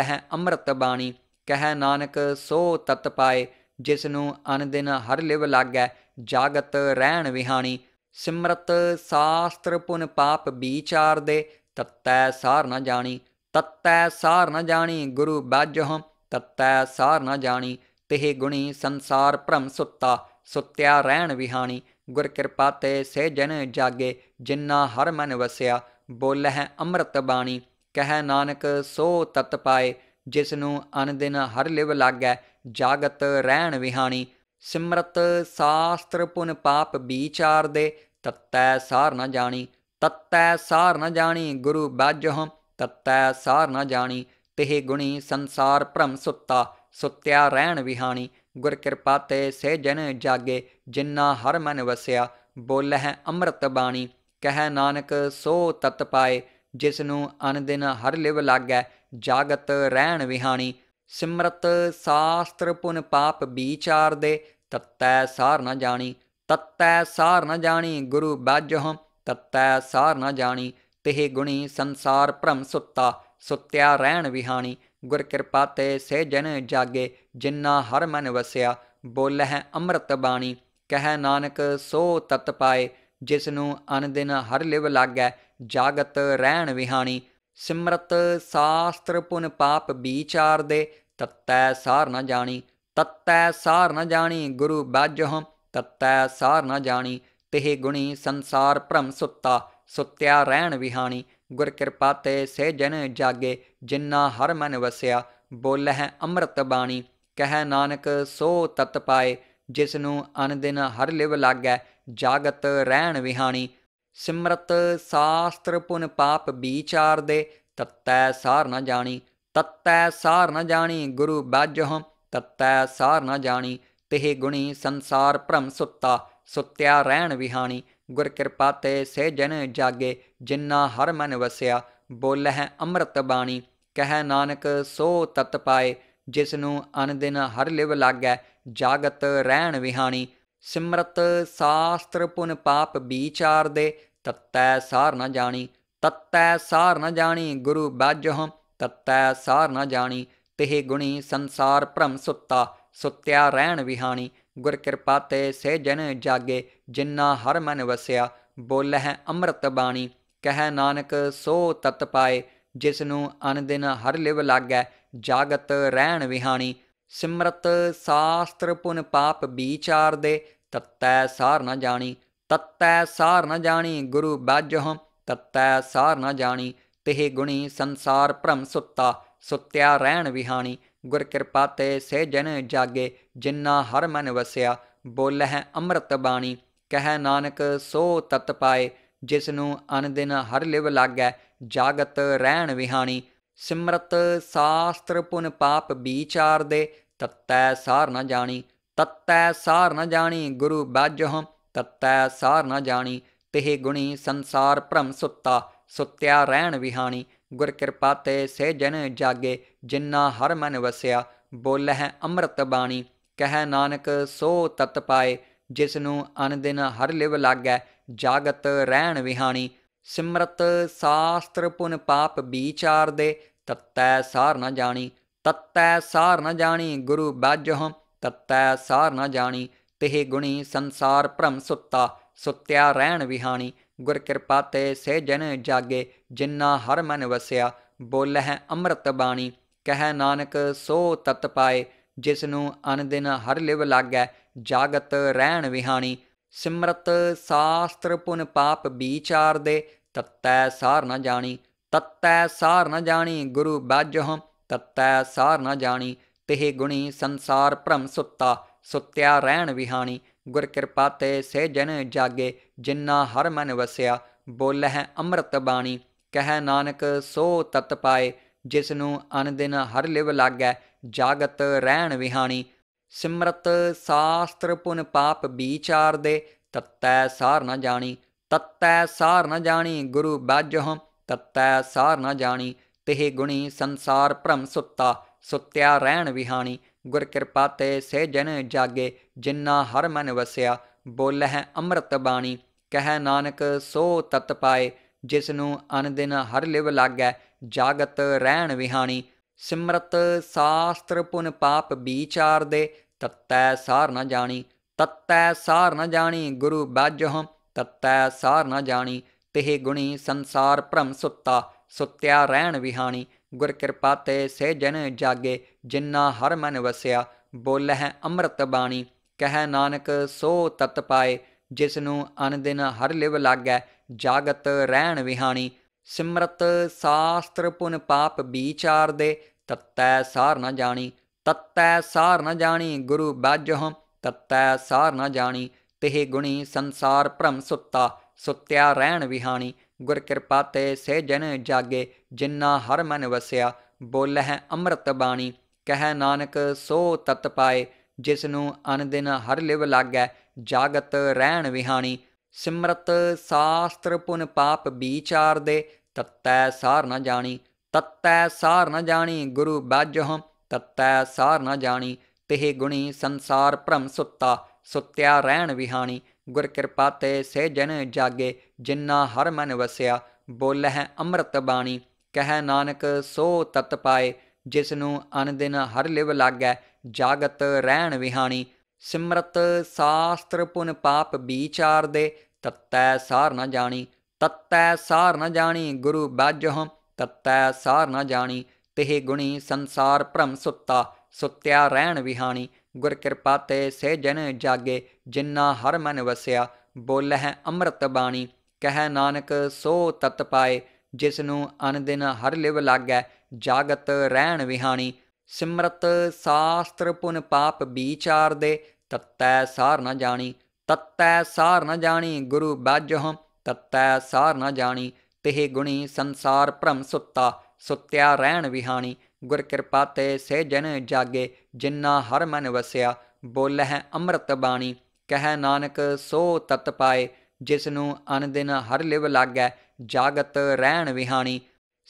S1: ਹੈ ਅੰਮ੍ਰਿਤ ਬਾਣੀ ਕਹਿ ਨਾਨਕ ਸੋ ਤਤ ਪਾਏ ਜਿਸ ਨੂੰ ਅਨ ਦਿਨ ਹਰ ਲਿਵ ਲਾਗੈ ਜਾਗਤ ਰਹਿਣ ਵਿਹਾਣੀ ਸਿਮਰਤ ਸਾਸਤ੍ਰ ਪੁਨ ਪਾਪ ਵਿਚਾਰ ਦੇ ਤਤੈ ਸਾਰ ਨ ਜਾਣੀ ਤਤੈ ਸਾਰ ਨ ਜਾਣੀ ਗੁਰੂ ਬਾਜਹੁ ਤਤੈ ਸਾਰ ਨ ਜਾਣੀ ਤਿਹ ਗੁਣੀ ਸੰਸਾਰ ਭ੍ਰਮ ਸੁੱਤਾ ਸੁੱਤਿਆ ਰਹਿਣ ਵਿਹਾਣੀ ਗੁਰ ਕਿਰਪਾ ਤੇ ਸੇ ਜਨ ਜਾਗੇ ਜਿਨ੍ਹਾਂ ਹਰ ਮਨ ਵਸਿਆ ਬੋਲਹਿ ਅੰਮ੍ਰਿਤ ਬਾਣੀ ਕਹਿ ਨਾਨਕ ਸੋ ਤਤ ਪਾਏ ਜਿਸ ਨੂੰ ਅਨਦਿਨ ਹਰ ਲਿਵ ਲਾਗੈ ਜਾਗਤ ਰਹਿਣ ਵਿਹਾਣੀ ਸਿਮਰਤ ਸਾਸਤਰ ਪੁਨ ਪਾਪ ਵਿਚਾਰ ਦੇ ਤਤੈ ਸਾਰ ਨ ਜਾਣੀ ਤਤੈ ਸਾਰ ਨ ਜਾਣੀ ਗੁਰੂ ਬਾਜਹੁ ਤਤੈ ਸਾਰ ਨ ਜਾਣੀ ਤਿਹ ਗੁਣੀ ਸੰਸਾਰ ਭ੍ਰਮ ਸੁੱਤਾ ਸੁੱਤਿਆ ਰਹਿਣ ਵਿਹਾਣੀ ਗੁਰ ਕਿਰਪਾ ਤੇ ਸੇ ਜਨ ਜਾਗੇ ਜਿਨ੍ਹਾਂ ਹਰ ਮਨ ਵਸਿਆ ਬੋਲਹਿ ਅੰਮ੍ਰਿਤ ਬਾਣੀ ਕਹਿ ਨਾਨਕ ਸੋ ਤਤ ਪਾਏ ਜਿਸ ਨੂੰ ਅਨ ਦਿਨ ਹਰ ਲਿਵ ਲਾਗੈ ਜਾਗਤ ਰਹਿਣ ਵਿਹਾਣੀ ਸਿਮਰਤ ਸਾਸਤਰ ਪੁਨ ਪਾਪ ਵਿਚਾਰ ਦੇ ਤਤੈ ਸਾਰ ਨ ਜਾਣੀ ਤਤੈ ਸਾਰ ਨ ਜਾਣੀ ਗੁਰੂ ਬਾਜਹੁ ਤਤੈ ਸਾਰ ਨ ਜਾਣੀ ਤਿਹ ਗੁਣੀ ਸੰਸਾਰ ਭ੍ਰਮ ਸੁੱਤਾ ਸੁੱਤਿਆ ਰਹਿਣ ਵਿਹਾਣੀ ਗੁਰ ਕਿਰਪਾ ਤੇ ਸੇ ਜਨ ਜਾਗੇ ਜਿੰਨਾ ਹਰ ਮਨ ਵਸਿਆ ਬੋਲਹਿ ਅੰਮ੍ਰਿਤ ਬਾਣੀ ਕਹਿ ਨਾਨਕ ਸੋ ਤਤ ਪਾਏ ਜਿਸ ਨੂੰ ਅਨ ਦਿਨ ਹਰ ਲਿਵ ਲਾਗੈ ਜਾਗਤ ਰਹਿਣ ਵਿਹਾਣੀ ਸਿਮਰਤ ਸਾਸਤਰ ਪੁਨ ਪਾਪ ਵਿਚਾਰ ਦੇ ਤਤੈ ਸਾਰ ਨ ਜਾਣੀ ਤਤੈ ਸਾਰ ਨ ਜਾਣੀ ਗੁਰੂ ਬਾਜਹੁ ਤਤੈ ਸਾਰ ਨ ਜਾਣੀ ਤਿਹ ਗੁਣੀ ਸੰਸਾਰ ਭ੍ਰਮ ਸੁੱਤਾ ਸੁੱਤਿਆ ਰਹਿਣ ਵਿਹਾਣੀ ਗੁਰ ਕਿਰਪਾ ਤੇ ਸੇ ਜਨ ਜਾਗੇ ਜਿਨ੍ਹਾਂ ਹਰ ਮਨ ਵਸਿਆ ਹੈ ਅੰਮ੍ਰਿਤ ਬਾਣੀ ਕਹਿ ਨਾਨਕ ਸੋ ਤਤ ਪਾਏ ਜਿਸ ਨੂੰ ਅਨ ਦਿਨ ਹਰ ਲਿਵ ਲਾਗੈ ਜਾਗਤ ਰਹਿਣ ਵਿਹਾਣੀ ਸਿਮਰਤ ਸਾਸਤ੍ਰ ਪੁਨ ਪਾਪ ਵਿਚਾਰ ਦੇ ਤਤੈ ਸਾਰ ਨ ਜਾਣੀ ਤਤੈ ਸਾਰ ਨ ਜਾਣੀ ਗੁਰੂ ਬਾਜਹੁ ਤਤੈ ਸਾਰ ਨ ਜਾਣੀ ਤਿਹ ਗੁਣੀ ਸੰਸਾਰ ਭ੍ਰਮ ਸੁੱਤਾ ਸੁੱਤਿਆ ਰਹਿਣ ਵਿਹਾਣੀ ਗੁਰ ਕਿਰਪਾ ਤੇ ਸੇ ਜਨ ਜਾਗੇ ਜਿਨ੍ਹਾਂ ਹਰ ਮਨ ਵਸਿਆ ਬੋਲਹਿ ਅੰਮ੍ਰਿਤ ਬਾਣੀ ਕਹਿ ਨਾਨਕ ਸੋ ਤਤ ਪਾਏ ਜਿਸ ਨੂੰ ਅਨ ਦਿਨ ਹਰ ਲਿਵ ਲਾਗੈ ਜਾਗਤ ਰਹਿਣ ਵਿਹਾਣੀ ਸਿਮਰਤ ਸਾਸਤ੍ਰ ਪੁਨ ਪਾਪ ਵਿਚਾਰ ਦੇ ਤਤੈ ਸਾਰ ਨ ਜਾਣੀ ਤਤੈ ਸਾਰ ਨ ਜਾਣੀ ਗੁਰੂ ਬਾਜਹ ਤਤੈ ਸਾਰ ਨ ਜਾਣੀ ਤਿਹ ਗੁਣੀ ਸੰਸਾਰ ਭ੍ਰਮ ਸੁੱਤਾ ਸੁੱਤਿਆ ਰਹਿਣ ਵਿਹਾਣੀ ਗੁਰ ਕਿਰਪਾ ਤੇ ਸੇ ਜਨ ਜਾਗੇ ਜਿੰਨਾ ਹਰ ਮਨ ਵਸਿਆ ਬੋਲਹਿ ਅੰਮ੍ਰਿਤ ਬਾਣੀ ਕਹਿ ਨਾਨਕ ਸੋ ਤਤ ਪਾਏ ਜਿਸ ਨੂੰ ਅਨ ਦਿਨ ਹਰ ਲਿਵ ਲਾਗੈ ਜਾਗਤ ਰਹਿਣ ਵਿਹਾਣੀ ਸਿਮਰਤ ਸਾਸਤ੍ਰ ਪੁਨ ਪਾਪ ਵਿਚਾਰ ਦੇ ਤਤੈ ਸਾਰ ਨ ਜਾਣੀ ਤਤੈ ਸਾਰ ਨ ਜਾਣੀ ਗੁਰੂ ਬਾਜਹੁ ਤਤੈ ਸਾਰ ਨ ਜਾਣੀ ਤਿਹ ਗੁਣੀ ਸੰਸਾਰ ਭ੍ਰਮ ਸੁੱਤਾ ਸੁੱਤਿਆ ਰਹਿਣ ਵਿਹਾਣੀ ਗੁਰ ਕਿਰਪਾ ਤੇ ਸੇ ਜਨ ਜਾਗੇ ਜਿੰਨਾ ਹਰ ਮਨ ਵਸਿਆ ਬੋਲਹਿ ਅੰਮ੍ਰਿਤ ਬਾਣੀ ਕਹਿ ਨਾਨਕ ਸੋ ਤਤ ਪਾਏ ਜਿਸ ਨੂੰ ਅਨ ਦਿਨ ਹਰ ਲਿਵ ਲਾਗੈ ਜਾਗਤ ਰਹਿਣ ਵਿਹਾਣੀ ਸਿਮਰਤ ਸਾਸਤ੍ਰ ਪੁਨ ਪਾਪ ਵਿਚਾਰ ਦੇ ਤਤੈ ਸਾਰ ਨ ਜਾਣੀ ਤਤੈ ਸਾਰ ਨ ਜਾਣੀ ਗੁਰੂ ਬਾਜਹੁ ਤਤੈ ਸਾਰ ਨ ਜਾਣੀ ਤਿਹ ਗੁਣੀ ਸੰਸਾਰ ਭ੍ਰਮ ਸੁੱਤਾ ਸੁੱਤਿਆ ਰਹਿਣ ਵਿਹਾਣੀ ਗੁਰ ਕਿਰਪਾ ਤੇ ਸੇ ਜਨ ਜਾਗੇ ਜਿਨ੍ਹਾਂ ਹਰ ਮਨ ਵਸਿਆ ਬੋਲਹਿ ਅੰਮ੍ਰਿਤ ਬਾਣੀ ਕਹਿ ਨਾਨਕ ਸੋ ਤਤ ਪਾਏ ਜਿਸ ਨੂੰ ਅਨ ਦਿਨ ਹਰ ਲਿਵ ਲਾਗੈ ਜਾਗਤ ਰਹਿਣ ਵਿਹਾਣੀ ਸਿਮਰਤ ਸਾਸਤ੍ਰ ਪੁਨ ਪਾਪ ਵਿਚਾਰ ਦੇ ਤਤੈ ਸਾਰ ਨ ਜਾਣੀ ਤਤੈ ਸਾਰ ਨ ਜਾਣੀ ਗੁਰੂ ਬਾਜਹੁ ਤਤੈ ਸਾਰ ਨ ਜਾਣੀ ਤਿਹ ਗੁਣੀ ਸੰਸਾਰ ਭ੍ਰਮ ਸੁੱਤਾ ਸੁੱਤਿਆ ਰਹਿਣ ਵਿਹਾਣੀ ਗੁਰ ਕਿਰਪਾ ਤੇ ਸੇ ਜਨ ਜਾਗੇ ਜਿੰਨਾ ਹਰ ਮਨ ਵਸਿਆ ਬੋਲਹਿ ਅੰਮ੍ਰਿਤ ਬਾਣੀ ਕਹਿ ਨਾਨਕ ਸੋ ਤਤ ਪਾਏ ਜਿਸ ਨੂੰ ਅਨ ਦਿਨ ਹਰ ਲਿਵ ਲਾਗੈ ਜਾਗਤ ਰਹਿਣ ਵਿਹਾਣੀ ਸਿਮਰਤ ਸਾਸਤ੍ਰ ਪੁਨ ਪਾਪ ਵਿਚਾਰ ਦੇ ਤਤੈ ਸਾਰ ਨ ਜਾਣੀ ਤਤੈ ਸਾਰ ਨ ਜਾਣੀ ਗੁਰੂ ਬਾਜਹ ਤਤੈ ਸਾਰ ਨ ਜਾਣੀ ਤਿਹ ਗੁਣੀ ਸੰਸਾਰ ਭ੍ਰਮ ਸੁੱਤਾ ਸੁੱਤਿਆ ਰਹਿਣ ਵਿਹਾਣੀ ਗੁਰ ਕਿਰਪਾ ਤੇ ਸੇ ਜਨ ਜਾਗੇ ਜਿੰਨਾ ਹਰ ਮਨ ਵਸਿਆ ਬੋਲਹਿ ਅੰਮ੍ਰਿਤ ਬਾਣੀ ਕਹਿ ਨਾਨਕ ਸੋ ਤਤ ਪਾਏ ਜਿਸ ਨੂੰ ਅਨ ਦਿਨ ਹਰ ਲਿਵ ਲਾਗੈ ਜਾਗਤ ਰਹਿਣ ਵਿਹਾਣੀ ਸਿਮਰਤ ਸਾਸਤ੍ਰ ਪੁਨ ਪਾਪ ਵਿਚਾਰ ਦੇ ਤਤੈ ਸਾਰ ਨ ਜਾਣੀ ਤਤੈ ਸਾਰ ਨ ਜਾਣੀ ਗੁਰੂ ਬਾਜਹੁ ਤਤੈ ਸਾਰ ਨ ਜਾਣੀ ਤਿਹ ਗੁਣੀ ਸੰਸਾਰ ਭ੍ਰਮ ਸੁੱਤਾ ਸੁੱਤਿਆ ਰਹਿਣ ਵਿਹਾਣੀ ਗੁਰ ਕਿਰਪਾ ਤੇ ਸੇ ਜਨ ਜਾਗੇ ਜਿੰਨਾ ਹਰ ਮਨ ਵਸਿਆ ਬੋਲਹਿ ਅੰਮ੍ਰਿਤ ਬਾਣੀ ਕਹਿ ਨਾਨਕ ਸੋ ਤਤ ਪਾਏ ਜਿਸ ਨੂੰ ਅਨ ਦਿਨ ਹਰ ਲਿਵ ਲਾਗੈ ਜਾਗਤ ਰਹਿਣ ਵਿਹਾਣੀ ਸਿਮਰਤ ਸਾਸਤ੍ਰ ਪੁਨ ਪਾਪ ਵਿਚਾਰ ਦੇ ਤਤੈ ਸਾਰ ਨ ਜਾਣੀ ਤਤੈ ਸਾਰ ਨ ਜਾਣੀ ਗੁਰੂ ਬਾਜਹੁ ਤਤੈ ਸਾਰ ਨ ਜਾਣੀ ਤਿਹ ਗੁਣੀ ਸੰਸਾਰ ਭ੍ਰਮ ਸੁੱਤਾ ਸੁੱਤਿਆ ਰਹਿਣ ਵਿਹਾਣੀ ਗੁਰ ਕਿਰਪਾ ਤੇ ਸੇ ਜਨ ਜਾਗੇ ਜਿੰਨਾ ਹਰ ਮਨ ਵਸਿਆ ਬੋਲਹਿ ਅੰਮ੍ਰਿਤ ਬਾਣੀ ਕਹੈ ਨਾਨਕ ਸੋ ਤਤ ਪਾਏ ਜਿਸ ਨੂੰ ਅਨ ਦਿਨ ਹਰ ਲਿਵ ਲਾਗੈ ਜਾਗਤ ਰਹਿਣ ਵਿਹਾਣੀ ਸਿਮਰਤ ਸਾਸਤ੍ਰ ਪੁਨ ਪਾਪ ਵਿਚਾਰ ਦੇ ਤਤੈ ਸਾਰ ਨ ਜਾਣੀ ਤਤੈ ਸਾਰ ਨ ਜਾਣੀ ਗੁਰੂ ਬਾਜਹੁ ਤਤੈ ਸਾਰ ਨ ਜਾਣੀ ਤਿਹ ਗੁਣੀ ਸੰਸਾਰ ਭ੍ਰਮ ਸੁੱਤਾ ਸੁੱਤਿਆ ਰਹਿਣ ਵਿਹਾਣੀ ਗੁਰ ਕਿਰਪਾ ਤੇ ਸੇ ਜਨ ਜਾਗੇ ਜਿਨ੍ਹਾਂ ਹਰ ਮਨ ਵਸਿਆ ਹੈ ਅੰਮ੍ਰਿਤ ਬਾਣੀ ਕਹਿ ਨਾਨਕ ਸੋ ਤਤ ਪਾਏ ਜਿਸ ਨੂੰ ਅਨ ਦਿਨ ਹਰ ਲਿਵ ਲਾਗੈ ਜਾਗਤ ਰਹਿਣ ਵਿਹਾਣੀ ਸਿਮਰਤ ਸਾਸਤ੍ਰ ਪੁਨ ਪਾਪ ਵਿਚਾਰ ਦੇ ਤਤੈ ਸਾਰ ਨ ਜਾਣੀ ਤਤੈ ਸਾਰ ਨ ਜਾਣੀ ਗੁਰੂ ਬਾਜਹੁ ਤਤੈ ਸਾਰ ਨ ਜਾਣੀ ਤਿਹ ਗੁਣੀ ਸੰਸਾਰ ਭ੍ਰਮ ਸੁੱਤਾ ਸੁੱਤਿਆ ਰਹਿਣ ਵਿਹਾਣੀ ਗੁਰ ਕਿਰਪਾ ਤੇ ਸੇ ਜਨ ਜਾਗੇ ਜਿਨ੍ਹਾਂ ਹਰ ਮਨ ਵਸਿਆ ਬੋਲਹਿ ਅੰਮ੍ਰਿਤ ਬਾਣੀ ਕਹਿ ਨਾਨਕ ਸੋ ਤਤ ਪਾਏ ਜਿਸ ਨੂੰ ਅਨ ਦਿਨ ਹਰ ਲਿਵ ਲਾਗੈ ਜਾਗਤ ਰਹਿਣ ਵਿਹਾਣੀ ਸਿਮਰਤ ਸਾਸਤਰ ਪੁਨ ਪਾਪ ਵਿਚਾਰ ਦੇ ਤਤੈ ਸਾਰ ਨ ਜਾਣੀ ਤਤੈ ਸਾਰ ਨ ਜਾਣੀ ਗੁਰੂ ਬਾਜਹੁ ਤਤੈ ਸਾਰ ਨ ਜਾਣੀ ਤਿਹ ਗੁਣੀ ਸੰਸਾਰ ਭ੍ਰਮ ਸੁੱਤਾ ਸੁੱਤਿਆ ਰਹਿਣ ਵਿਹਾਣੀ ਗੁਰ ਕਿਰਪਾ ਤੇ ਸੇ ਜਨ ਜਾਗੇ ਜਿੰਨਾ ਹਰ ਮਨ ਵਸਿਆ ਬੋਲਹਿ ਅੰਮ੍ਰਿਤ ਬਾਣੀ ਕਹਿ ਨਾਨਕ ਸੋ ਤਤ ਪਾਏ ਜਿਸ ਨੂੰ ਅਨ ਦਿਨ ਹਰ ਲਿਵ ਲਾਗੈ ਜਾਗਤ ਰਹਿਣ ਵਿਹਾਣੀ ਸਿਮਰਤ ਸਾਸਤ੍ਰ ਪੁਨ ਪਾਪ ਵਿਚਾਰ ਦੇ ਤਤੈ ਸਾਰ ਨ ਜਾਣੀ ਤਤੈ ਸਾਰ ਨ ਜਾਣੀ ਗੁਰੂ ਬਾਜਹੁ ਤਤੈ ਸਾਰ ਨ ਜਾਣੀ ਤਿਹ ਗੁਣੀ ਸੰਸਾਰ ਭ੍ਰਮ ਸੁੱਤਾ ਸੁੱਤਿਆ ਰਹਿਣ ਵਿਹਾਣੀ ਗੁਰ ਕਿਰਪਾ ਤੇ ਸੇ ਜਨ ਜਾਗੇ ਜਿੰਨਾ ਹਰ ਮਨ ਵਸਿਆ ਬੋਲਹਿ ਅੰਮ੍ਰਿਤ ਬਾਣੀ ਕਹਿ ਨਾਨਕ ਸੋ ਤਤ ਪਾਏ ਜਿਸ ਨੂੰ ਅਨ ਦਿਨ ਹਰ ਲਿਵ ਲਾਗੈ ਜਾਗਤ ਰਹਿਣ ਵਿਹਾਣੀ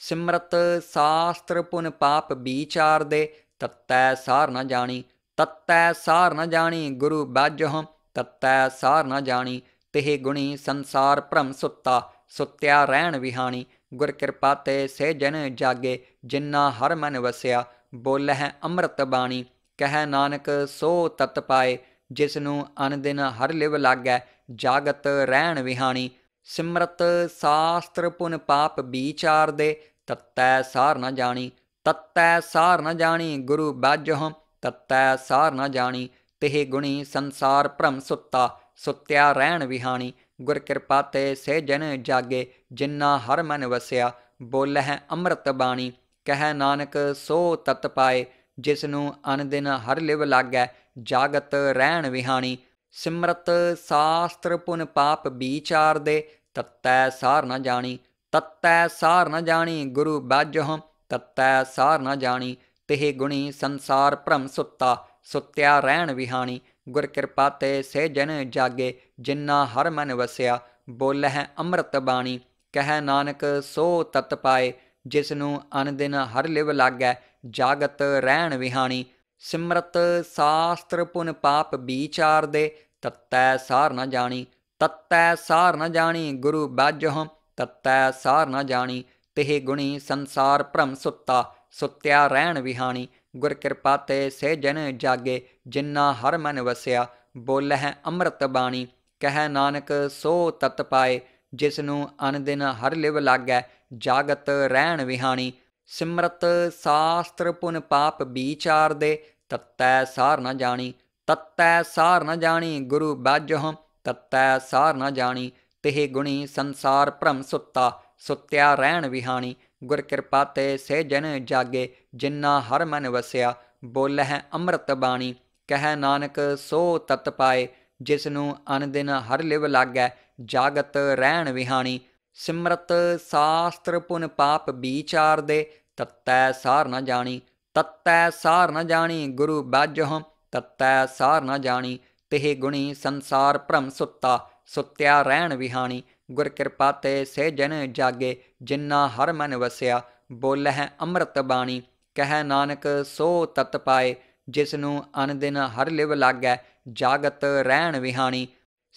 S1: ਸਿਮਰਤ ਸਾਸਤਰ ਪੁਨ ਪਾਪ ਵਿਚਾਰ ਦੇ ਤਤੈ ਸਾਰ ਨ ਜਾਣੀ ਤਤੈ ਸਾਰ ਨ ਜਾਣੀ ਗੁਰੂ ਬਾਜਹੁ ਤਤੈ ਸਾਰ ਨ ਜਾਣੀ ਤਿਹ ਗੁਣੀ ਸੰਸਾਰ ਭ੍ਰਮ ਸੁੱਤਾ ਸੁੱਤਿਆ ਰਹਿਣ ਵਿਹਾਣੀ ਗੁਰ ਕਿਰਪਾ ਤੇ ਸੇ ਜਨ ਜਾਗੇ ਜਿਨ੍ਹਾਂ ਹਰ ਮਨ ਵਸਿਆ ਬੋਲਹਿ ਅੰਮ੍ਰਿਤ ਬਾਣੀ ਕਹਿ ਨਾਨਕ ਸੋ ਤਤ ਪਾਏ ਜਿਸ ਨੂੰ ਅਨ ਦਿਨ ਹਰ ਲਿਵ ਲਾਗੈ ਜਾਗਤ ਰਹਿਣ ਵਿਹਾਣੀ ਸਿਮਰਤ ਸਾਸਤ੍ਰ ਪੁਨ ਪਾਪ ਵਿਚਾਰ ਦੇ ਤਤੈ ਸਾਰ ਨ ਜਾਣੀ ਤਤੈ ਸਾਰ ਨ ਜਾਣੀ ਗੁਰੂ ਬਾਜਹੁ ਤਤੈ ਸਾਰ ਨ ਜਾਣੀ ਤਿਹ ਗੁਣੀ ਸੰਸਾਰ ਭ੍ਰਮ ਸੁੱਤਾ ਸੁੱਤਿਆ ਰਹਿਣ ਵਿਹਾਣੀ ਗੁਰ ਕਿਰਪਾ ਤੇ ਸੇ ਜਨ ਜਾਗੇ ਜਿਨ੍ਹਾਂ ਹਰ ਮਨ ਵਸਿਆ ਬੋਲਹਿ ਅੰਮ੍ਰਿਤ ਬਾਣੀ ਕਹਿ ਨਾਨਕ ਸੋ ਤਤ ਪਾਏ ਜਿਸ ਨੂੰ ਅਨ ਦਿਨ ਹਰ ਲਿਵ ਲਾਗੈ ਜਾਗਤ ਰਹਿਣ ਵਿਹਾਣੀ ਸਿਮਰਤ ਸਾਸਤ੍ਰ ਪੁਨ ਪਾਪ ਵਿਚਾਰ ਦੇ ਤਤੈ ਸਾਰ ਨ ਜਾਣੀ ਤਤੈ ਸਾਰ ਨ ਜਾਣੀ ਗੁਰੂ ਬਾਜਹੁ ਤਤੈ ਸਾਰ ਨ ਜਾਣੀ ਤਿਹ ਗੁਣੀ ਸੰਸਾਰ ਭ੍ਰਮ ਸੁੱਤਾ ਸੁੱਤਿਆ ਰਹਿਣ ਵਿਹਾਣੀ ਗੁਰ ਕਿਰਪਾ ਤੇ ਸੇ ਜਨ ਜਾਗੇ ਜਿਨ੍ਹਾਂ ਹਰ ਮਨ ਵਸਿਆ ਬੋਲਹਿ ਅੰਮ੍ਰਿਤ ਬਾਣੀ ਕਹਿ ਨਾਨਕ ਸੋ ਤਤ ਪਾਏ ਜਿਸ ਨੂੰ ਅਨ ਦਿਨ ਹਰ ਲਿਵ ਲਾਗੈ ਜਾਗਤ ਰਹਿਣ ਵਿਹਾਣੀ ਸਿਮਰਤ ਸਾਸਤਰ ਪੁਨ ਪਾਪ ਵਿਚਾਰ ਦੇ ਤਤੈ ਸਾਰ ਨ ਜਾਣੀ ਤਤੈ ਸਾਰ ਨ ਜਾਣੀ ਗੁਰੂ ਬਾਜਹੁ ਤਤੈ ਸਾਰ ਨ ਜਾਣੀ ਤਿਹ ਗੁਣੀ ਸੰਸਾਰ ਭ੍ਰਮ ਸੁੱਤਾ ਸੁੱਤਿਆ ਰਹਿਣ ਵਿਹਾਣੀ ਗੁਰ ਕਿਰਪਾ ਤੇ ਸੇ ਜਨ ਜਾਗੇ ਜਿੰਨਾ ਹਰ ਮਨ ਵਸਿਆ ਬੋਲਹਿ ਅੰਮ੍ਰਿਤ ਬਾਣੀ ਕਹਿ ਨਾਨਕ ਸੋ ਤਤ ਪਾਏ ਜਿਸ ਨੂੰ ਅਨ ਦਿਨ ਹਰ ਲਿਵ ਲਾਗੈ ਜਾਗਤ ਰਹਿਣ ਵਿਹਾਣੀ ਸਿਮਰਤ ਸਾਸਤਰ ਪੁਨ ਪਾਪ ਵਿਚਾਰ ਦੇ ਤਤੈ ਸਾਰ ਨ ਜਾਣੀ ਤਤੈ ਸਾਰ ਨ ਜਾਣੀ ਗੁਰੂ ਬਾਜਹੁ ਤਤੈ ਸਾਰ ਨ ਜਾਣੀ ਤਿਹ ਗੁਣੀ ਸੰਸਾਰ ਭ੍ਰਮ ਸੁੱਤਾ ਸੁੱਤਿਆ ਰਹਿਣ ਵਿਹਾਣੀ ਗੁਰ ਕਿਰਪਾ ਤੇ ਸੇ ਜਨ ਜਾਗੇ ਜਿਨ੍ਹਾਂ ਹਰ ਮਨ ਵਸਿਆ ਬੋਲਹਿ ਅੰਮ੍ਰਿਤ ਬਾਣੀ ਕਹਿ ਨਾਨਕ ਸੋ ਤਤ ਪਾਏ ਜਿਸ ਨੂੰ ਅਨ ਦਿਨ ਹਰ ਲਿਵ ਲਾਗੈ ਜਾਗਤ ਰਹਿਣ ਵਿਹਾਣੀ ਸਿਮਰਤ ਸਾਸਤ੍ਰ ਪੁਨ ਪਾਪ ਵਿਚਾਰ ਦੇ ਤਤੈ ਸਾਰ ਨ ਜਾਣੀ ਤਤੈ ਸਾਰ ਨ ਜਾਣੀ ਗੁਰੂ ਬਾਜਹੁ ਤਤੈ ਸਾਰ ਨ ਜਾਣੀ ਤਿਹ ਗੁਣੀ ਸੰਸਾਰ ਭ੍ਰਮ ਸੁੱਤਾ ਸੁੱਤਿਆ ਰਹਿਣ ਵਿਹਾਣੀ ਗੁਰ ਕਿਰਪਾ ਤੇ ਸੇ ਜਨ ਜਾਗੇ ਜਿੰਨਾ ਹਰ ਮਨ ਵਸਿਆ ਬੋਲਹਿ ਅੰਮ੍ਰਿਤ ਬਾਣੀ ਕਹਿ ਨਾਨਕ ਸੋ ਤਤ ਪਾਏ ਜਿਸ ਨੂੰ ਅਨਦਿਨ ਹਰ ਲਿਵ ਲਾਗੈ ਜਾਗਤ ਰਹਿਣ ਵਿਹਾਣੀ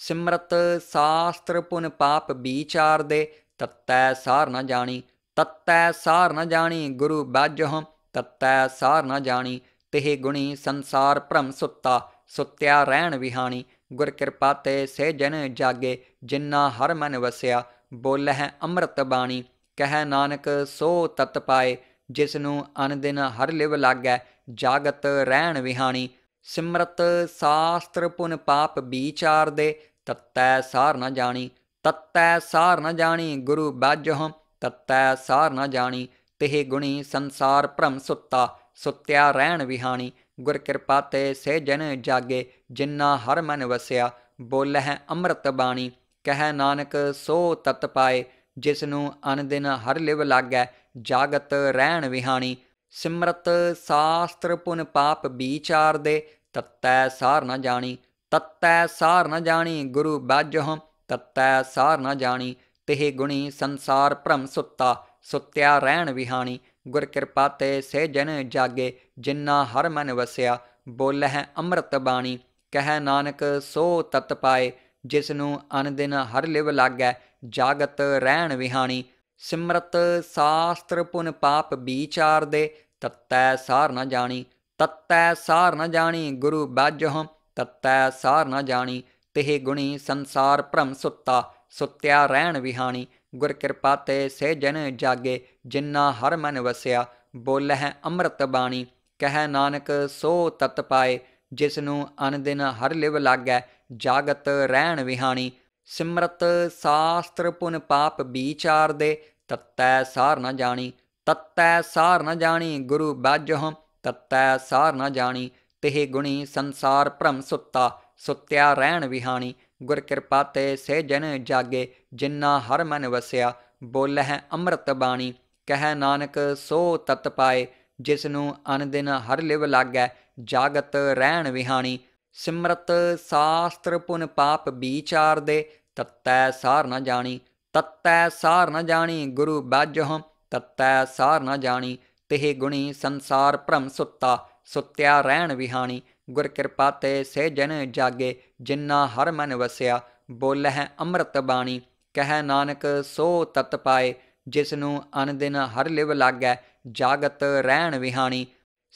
S1: ਸਿਮਰਤ ਸਾਸਤ੍ਰ ਪੁਨ ਪਾਪ ਵਿਚਾਰ ਦੇ ਤਤੈ ਸਾਰ ਨ ਜਾਣੀ ਤਤੈ ਸਾਰ ਨ ਜਾਣੀ ਗੁਰੂ ਬਾਜਹ ਤਤੈ ਸਾਰ ਨ ਜਾਣੀ ਤਿਹ ਗੁਣੀ ਸੰਸਾਰ ਭ੍ਰਮ ਸੁੱਤਾ ਸੁੱਤਿਆ ਰਹਿਣ ਵਿਹਾਣੀ ਗੁਰ ਕਿਰਪਾ ਤੇ ਸੇ ਜਨ ਜਾਗੇ ਜਿੰਨਾ ਹਰ ਮਨ ਵਸਿਆ ਬੋਲਹਿ ਅੰਮ੍ਰਿਤ ਬਾਣੀ ਕਹਿ ਨਾਨਕ ਸੋ ਤਤ ਪਾਏ ਜਿਸ ਨੂੰ ਅਨ ਦਿਨ ਹਰ ਲਿਵ ਲਾਗੈ ਜਾਗਤ ਰਹਿਣ ਵਿਹਾਣੀ ਸਿਮਰਤ ਸਾਸਤਰ ਪੁਨ ਪਾਪ ਵਿਚਾਰ ਦੇ ਤਤੈ ਸਾਰ ਨ ਜਾਣੀ ਤਤੈ ਸਾਰ ਨ ਜਾਣੀ ਗੁਰੂ ਬਾਜਹੁ ਤਤੈ ਸਾਰ ਨ ਜਾਣੀ ਤਿਹ ਗੁਣੀ ਸੰਸਾਰ ਭ੍ਰਮ ਸੁੱਤਾ ਸੁੱਤਿਆ ਰਹਿਣ ਵਿਹਾਣੀ ਗੁਰ ਕਿਰਪਾ ਤੇ ਸੇ ਜਨ ਜਾਗੇ ਜਿੰਨਾ ਹਰ ਮਨ ਵਸਿਆ ਬੋਲਹਿ ਅੰਮ੍ਰਿਤ ਬਾਣੀ ਕਹਿ ਨਾਨਕ ਸੋ ਤਤ ਪਾਏ ਜਿਸ ਨੂੰ ਅਨ ਦਿਨ ਹਰ ਲਿਵ ਲਾਗੈ ਜਾਗਤ ਰਹਿਣ ਵਿਹਾਣੀ ਸਿਮਰਤ ਸਾਸਤਰ ਪੁਨ ਪਾਪ ਵਿਚਾਰ ਦੇ ਤਤੈ ਸਾਰ ਨ ਜਾਣੀ ਤਤੈ ਸਾਰ ਨ ਜਾਣੀ ਗੁਰੂ ਬਾਜਹੁ ਤਤੈ ਸਾਰ ਨ ਜਾਣੀ ਤਿਹ ਗੁਣੀ ਸੰਸਾਰ ਭ੍ਰਮ ਸੁੱਤਾ ਸੁੱਤਿਆ ਰਹਿਣ ਵਿਹਾਣੀ ਗੁਰ ਕਿਰਪਾ ਤੇ ਸੇ ਜਨ ਜਾਗੇ ਜਿਨ੍ਹਾਂ ਹਰ ਮਨ ਵਸਿਆ ਬੋਲਹਿ ਅੰਮ੍ਰਿਤ ਬਾਣੀ ਕਹਿ ਨਾਨਕ ਸੋ ਤਤ ਪਾਏ ਜਿਸ ਨੂੰ ਅਨ ਦਿਨ ਹਰ ਲਿਵ ਲਾਗੈ ਜਾਗਤ ਰਹਿਣ ਵਿਹਾਣੀ ਸਿਮਰਤ ਸਾਸਤ੍ਰ ਪੁਨ ਪਾਪ ਵਿਚਾਰ ਦੇ ਤਤੈ ਸਾਰ ਨ ਜਾਣੀ ਤਤੈ ਸਾਰ ਨ ਜਾਣੀ ਗੁਰੂ ਬਾਜਹੁ ਤਤੈ ਸਾਰ ਨ ਜਾਣੀ ਤਿਹ ਗੁਣੀ ਸੰਸਾਰ ਭ੍ਰਮ ਸੁੱਤਾ ਸੁੱਤਿਆ ਰਹਿਣ ਵਿਹਾਣੀ ਗੁਰ ਕਿਰਪਾ ਤੇ ਸੇ ਜਨ ਜਾਗੇ ਜਿੰਨਾ ਹਰ ਮਨ ਵਸਿਆ ਬੋਲਹਿ ਅੰਮ੍ਰਿਤ ਬਾਣੀ ਕਹਿ ਨਾਨਕ ਸੋ ਤਤ ਪਾਏ ਜਿਸ ਨੂੰ ਅਨ ਦਿਨ ਹਰ ਲਿਵ ਲਾਗੈ ਜਾਗਤ ਰਹਿਣ ਵਿਹਾਣੀ ਸਿਮਰਤ ਸਾਸਤ੍ਰ ਪੁਨ ਪਾਪ ਵਿਚਾਰ ਦੇ ਤਤੈ ਸਾਰ ਨ ਜਾਣੀ ਤਤੈ ਸਾਰ ਨ ਜਾਣੀ ਗੁਰੂ ਬਾਜਹ ਤਤੈ ਸਾਰ ਨ ਜਾਣੀ ਤਿਹ ਗੁਣੀ ਸੰਸਾਰ ਭ੍ਰਮ ਸੁੱਤਾ ਸੁੱਤਿਆ ਰਹਿਣ ਵਿਹਾਣੀ ਗੁਰ ਕਿਰਪਾ ਤੇ ਸੇ ਜਨ ਜਾਗੇ ਜਿੰਨਾ ਹਰ ਮਨ ਵਸਿਆ ਬੋਲਹਿ ਅੰਮ੍ਰਿਤ ਬਾਣੀ ਕਹਿ ਨਾਨਕ ਸੋ ਤਤ ਪਾਏ ਜਿਸ ਨੂੰ ਅਨ ਦਿਨ ਹਰ ਲਿਵ ਲਾਗੈ ਜਾਗਤ ਰਹਿਣ ਵਿਹਾਣੀ ਸਿਮਰਤ ਸਾਸਤ੍ਰ ਪੁਨ ਪਾਪ ਵਿਚਾਰ ਦੇ ਤਤੈ ਸਾਰ ਨ ਜਾਣੀ ਤਤੈ ਸਾਰ ਨ ਜਾਣੀ ਗੁਰੂ ਬਾਜਹੁ ਤਤੈ ਸਾਰ ਨ ਜਾਣੀ ਤਿਹ ਗੁਣੀ ਸੰਸਾਰ ਭ੍ਰਮ ਸੁੱਤਾ ਸੁੱਤਿਆ ਰਹਿਣ ਵਿਹਾਣੀ ਗੁਰ ਕਿਰਪਾ ਤੇ ਸੇ ਜਨ ਜਾਗੇ ਜਿੰਨਾ ਹਰ ਮਨ ਵਸਿਆ ਬੋਲਹਿ ਅੰਮ੍ਰਿਤ ਬਾਣੀ ਕਹਿ ਨਾਨਕ ਸੋ ਤਤ ਪਾਏ ਜਿਸ ਨੂੰ ਅਨ ਦਿਨ ਹਰ ਲਿਵ ਲਾਗੈ ਜਾਗਤ ਰਹਿਣ ਵਿਹਾਣੀ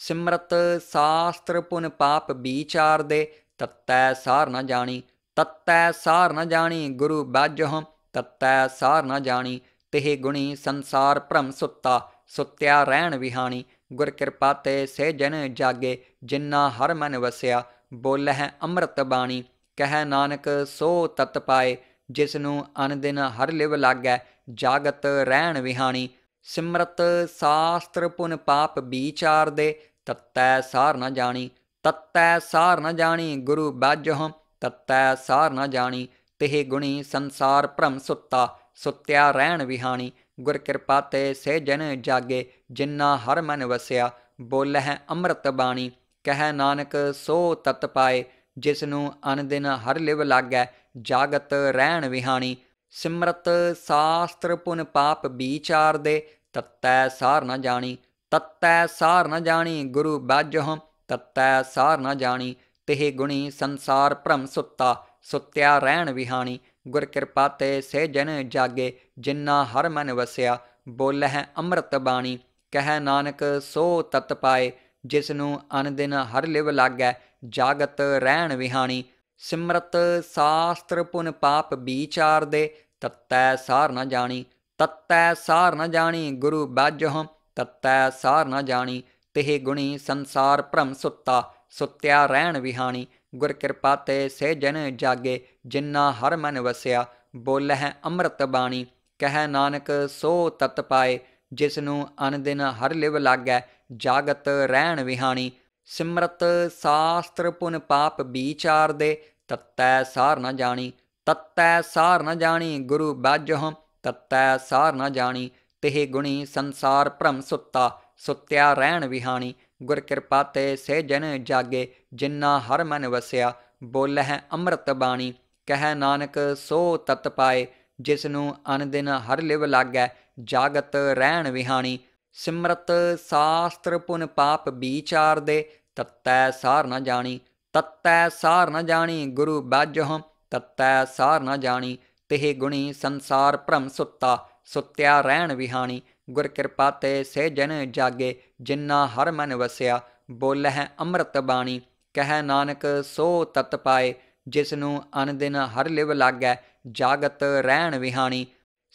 S1: ਸਿਮਰਤ ਸਾਸਤ੍ਰ ਪੁਨ ਪਾਪ ਵਿਚਾਰ ਦੇ ਤਤੈ ਸਾਰ ਨ ਜਾਣੀ ਤਤੈ ਸਾਰ ਨ ਜਾਣੀ ਗੁਰੂ ਬਾਜਹੁ ਤਤੈ ਸਾਰ ਨ ਜਾਣੀ ਤਿਹ ਗੁਣੀ ਸੰਸਾਰ ਭ੍ਰਮ ਸੁੱਤਾ ਸੁੱਤਿਆ ਰਹਿਣ ਵਿਹਾਣੀ ਗੁਰ ਕਿਰਪਾ ਤੇ ਸੇ ਜਨ ਜਾਗੇ ਜਿੰਨਾ ਹਰ ਮਨ ਵਸਿਆ ਬੋਲਹਿ ਅੰਮ੍ਰਿਤ ਬਾਣੀ ਕਹਿ ਨਾਨਕ ਸੋ ਤਤ ਪਾਏ ਜਿਸ ਨੂੰ ਅਨ ਦਿਨ ਹਰ ਲਿਵ ਲਾਗੈ ਜਾਗਤ ਰਹਿਣ ਵਿਹਾਣੀ ਸਿਮਰਤ ਸਾਸਤਰ ਪੁਨ ਪਾਪ ਵਿਚਾਰ ਦੇ ਤਤੈ ਸਾਰ ਨ ਜਾਣੀ ਤਤੈ ਸਾਰ ਨ ਜਾਣੀ ਗੁਰੂ ਬਾਜਹੁ ਤਤੈ ਸਾਰ ਨ ਜਾਣੀ ਤਿਹ ਗੁਣੀ ਸੰਸਾਰ ਭ੍ਰਮ ਸੁੱਤਾ ਸੁੱਤਿਆ ਰਹਿਣ ਵਿਹਾਣੀ ਗੁਰ ਕਿਰਪਾ ਤੇ ਸੇ ਜਨ ਜਾਗੇ ਜਿਨ੍ਹਾਂ ਹਰ ਮਨ ਵਸਿਆ ਬੋਲਹਿ ਅੰਮ੍ਰਿਤ ਬਾਣੀ ਕਹਿ ਨਾਨਕ ਸੋ ਤਤ ਪਾਏ ਜਿਸ ਨੂੰ ਅਨ ਦਿਨ ਹਰ ਲਿਵ ਲਾਗੈ ਜਾਗਤ ਰਹਿਣ ਵਿਹਾਣੀ ਸਿਮਰਤ ਸਾਸਤ੍ਰ ਪੁਨ ਪਾਪ ਵਿਚਾਰ ਦੇ ਤਤੈ ਸਾਰ ਨ ਜਾਣੀ ਤਤੈ ਸਾਰ ਨ ਜਾਣੀ ਗੁਰੂ ਬਾਜਹੁ ਤਤੈ ਸਾਰ ਨ ਜਾਣੀ ਤਿਹ ਗੁਣੀ ਸੰਸਾਰ ਭ੍ਰਮ ਸੁੱਤਾ ਸੁੱਤਿਆ ਰਹਿਣ ਵਿਹਾਣੀ ਗੁਰ ਕਿਰਪਾ ਤੇ ਸੇ ਜਨ ਜਾਗੇ ਜਿਨ੍ਹਾਂ ਹਰ ਮਨ ਵਸਿਆ ਬੋਲਹਿ ਅੰਮ੍ਰਿਤ ਬਾਣੀ ਕਹਿ ਨਾਨਕ ਸੋ ਤਤ ਪਾਏ ਜਿਸ ਨੂੰ ਅਨ ਦਿਨ ਹਰ ਲਿਵ ਲਾਗੈ ਜਾਗਤ ਰਹਿਣ ਵਿਹਾਣੀ ਸਿਮਰਤ ਸਾਸਤਰ ਪੁਨ ਪਾਪ ਵਿਚਾਰ ਦੇ ਤਤੈ ਸਾਰ ਨ ਜਾਣੀ ਤਤੈ ਸਾਰ ਨ ਜਾਣੀ ਗੁਰੂ ਬਾਜਹ ਤਤੈ ਸਾਰ ਨ ਜਾਣੀ ਤਿਹ ਗੁਣੀ ਸੰਸਾਰ ਭ੍ਰਮ ਸੁੱਤਾ ਸੁੱਤਿਆ ਰਹਿਣ ਵਿਹਾਣੀ ਗੁਰ ਕਿਰਪਾ ਤੇ ਸੇ ਜਨ ਜਾਗੇ ਜਿਨ੍ਹਾਂ ਹਰ ਮਨ ਵਸਿਆ ਬੋਲਹਿ ਅੰਮ੍ਰਿਤ ਬਾਣੀ ਕਹਿ ਨਾਨਕ ਸੋ ਤਤ ਪਾਏ ਜਿਸ ਨੂੰ ਅਨ ਦਿਨ ਹਰ ਲਿਵ ਲਾਗੈ ਜਾਗਤ ਰਹਿਣ ਵਿਹਾਣੀ ਸਿਮਰਤ ਸਾਸਤਰ ਪੁਨ ਪਾਪ ਵਿਚਾਰ ਦੇ ਤਤੈ ਸਾਰ ਨ ਜਾਣੀ ਤਤੈ ਸਾਰ ਨ ਜਾਣੀ ਗੁਰੂ ਬਾਜਹੁ ਤਤੈ ਸਾਰ ਨ ਜਾਣੀ ਤਿਹ ਗੁਣੀ ਸੰਸਾਰ ਭ੍ਰਮ ਸੁੱਤਾ ਸੁੱਤਿਆ ਰਹਿਣ ਵਿਹਾਣੀ ਗੁਰ ਕਿਰਪਾ ਤੇ ਸੇ ਜਨ ਜਾਗੇ ਜਿੰਨਾ ਹਰ ਮਨ ਵਸਿਆ ਬੋਲਹਿ ਅੰਮ੍ਰਿਤ ਬਾਣੀ ਕਹਿ ਨਾਨਕ ਸੋ ਤਤ ਪਾਏ ਜਿਸ ਨੂੰ ਅਨ ਦਿਨ ਹਰ ਲਿਵ ਲਾਗੈ ਜਾਗਤ ਰਹਿਣ ਵਿਹਾਣੀ ਸਿਮਰਤ ਸਾਸਤ੍ਰ ਪੁਨ ਪਾਪ ਵਿਚਾਰ ਦੇ ਤਤੈ ਸਾਰ ਨ ਜਾਣੀ ਤਤੈ ਸਾਰ ਨ ਜਾਣੀ ਗੁਰੂ ਬਾਜਹੁ ਤਤੈ ਸਾਰ ਨ ਜਾਣੀ ਤਿਹ ਗੁਣੀ ਸੰਸਾਰ ਭ੍ਰਮ ਸੁੱਤਾ ਸੁੱਤਿਆ ਰਹਿਣ ਵਿਹਾਣੀ ਗੁਰ ਕਿਰਪਾ ਤੇ ਸੇ ਜਨ ਜਾਗੇ ਜਿਨ੍ਹਾਂ ਹਰ ਮਨ ਵਸਿਆ ਬੋਲਹਿ ਅੰਮ੍ਰਿਤ ਬਾਣੀ ਕਹਿ ਨਾਨਕ ਸੋ ਤਤ ਪਾਏ ਜਿਸ ਨੂੰ ਅਨ ਦਿਨ ਹਰ ਲਿਵ ਲਾਗੈ ਜਾਗਤ ਰਹਿਣ ਵਿਹਾਣੀ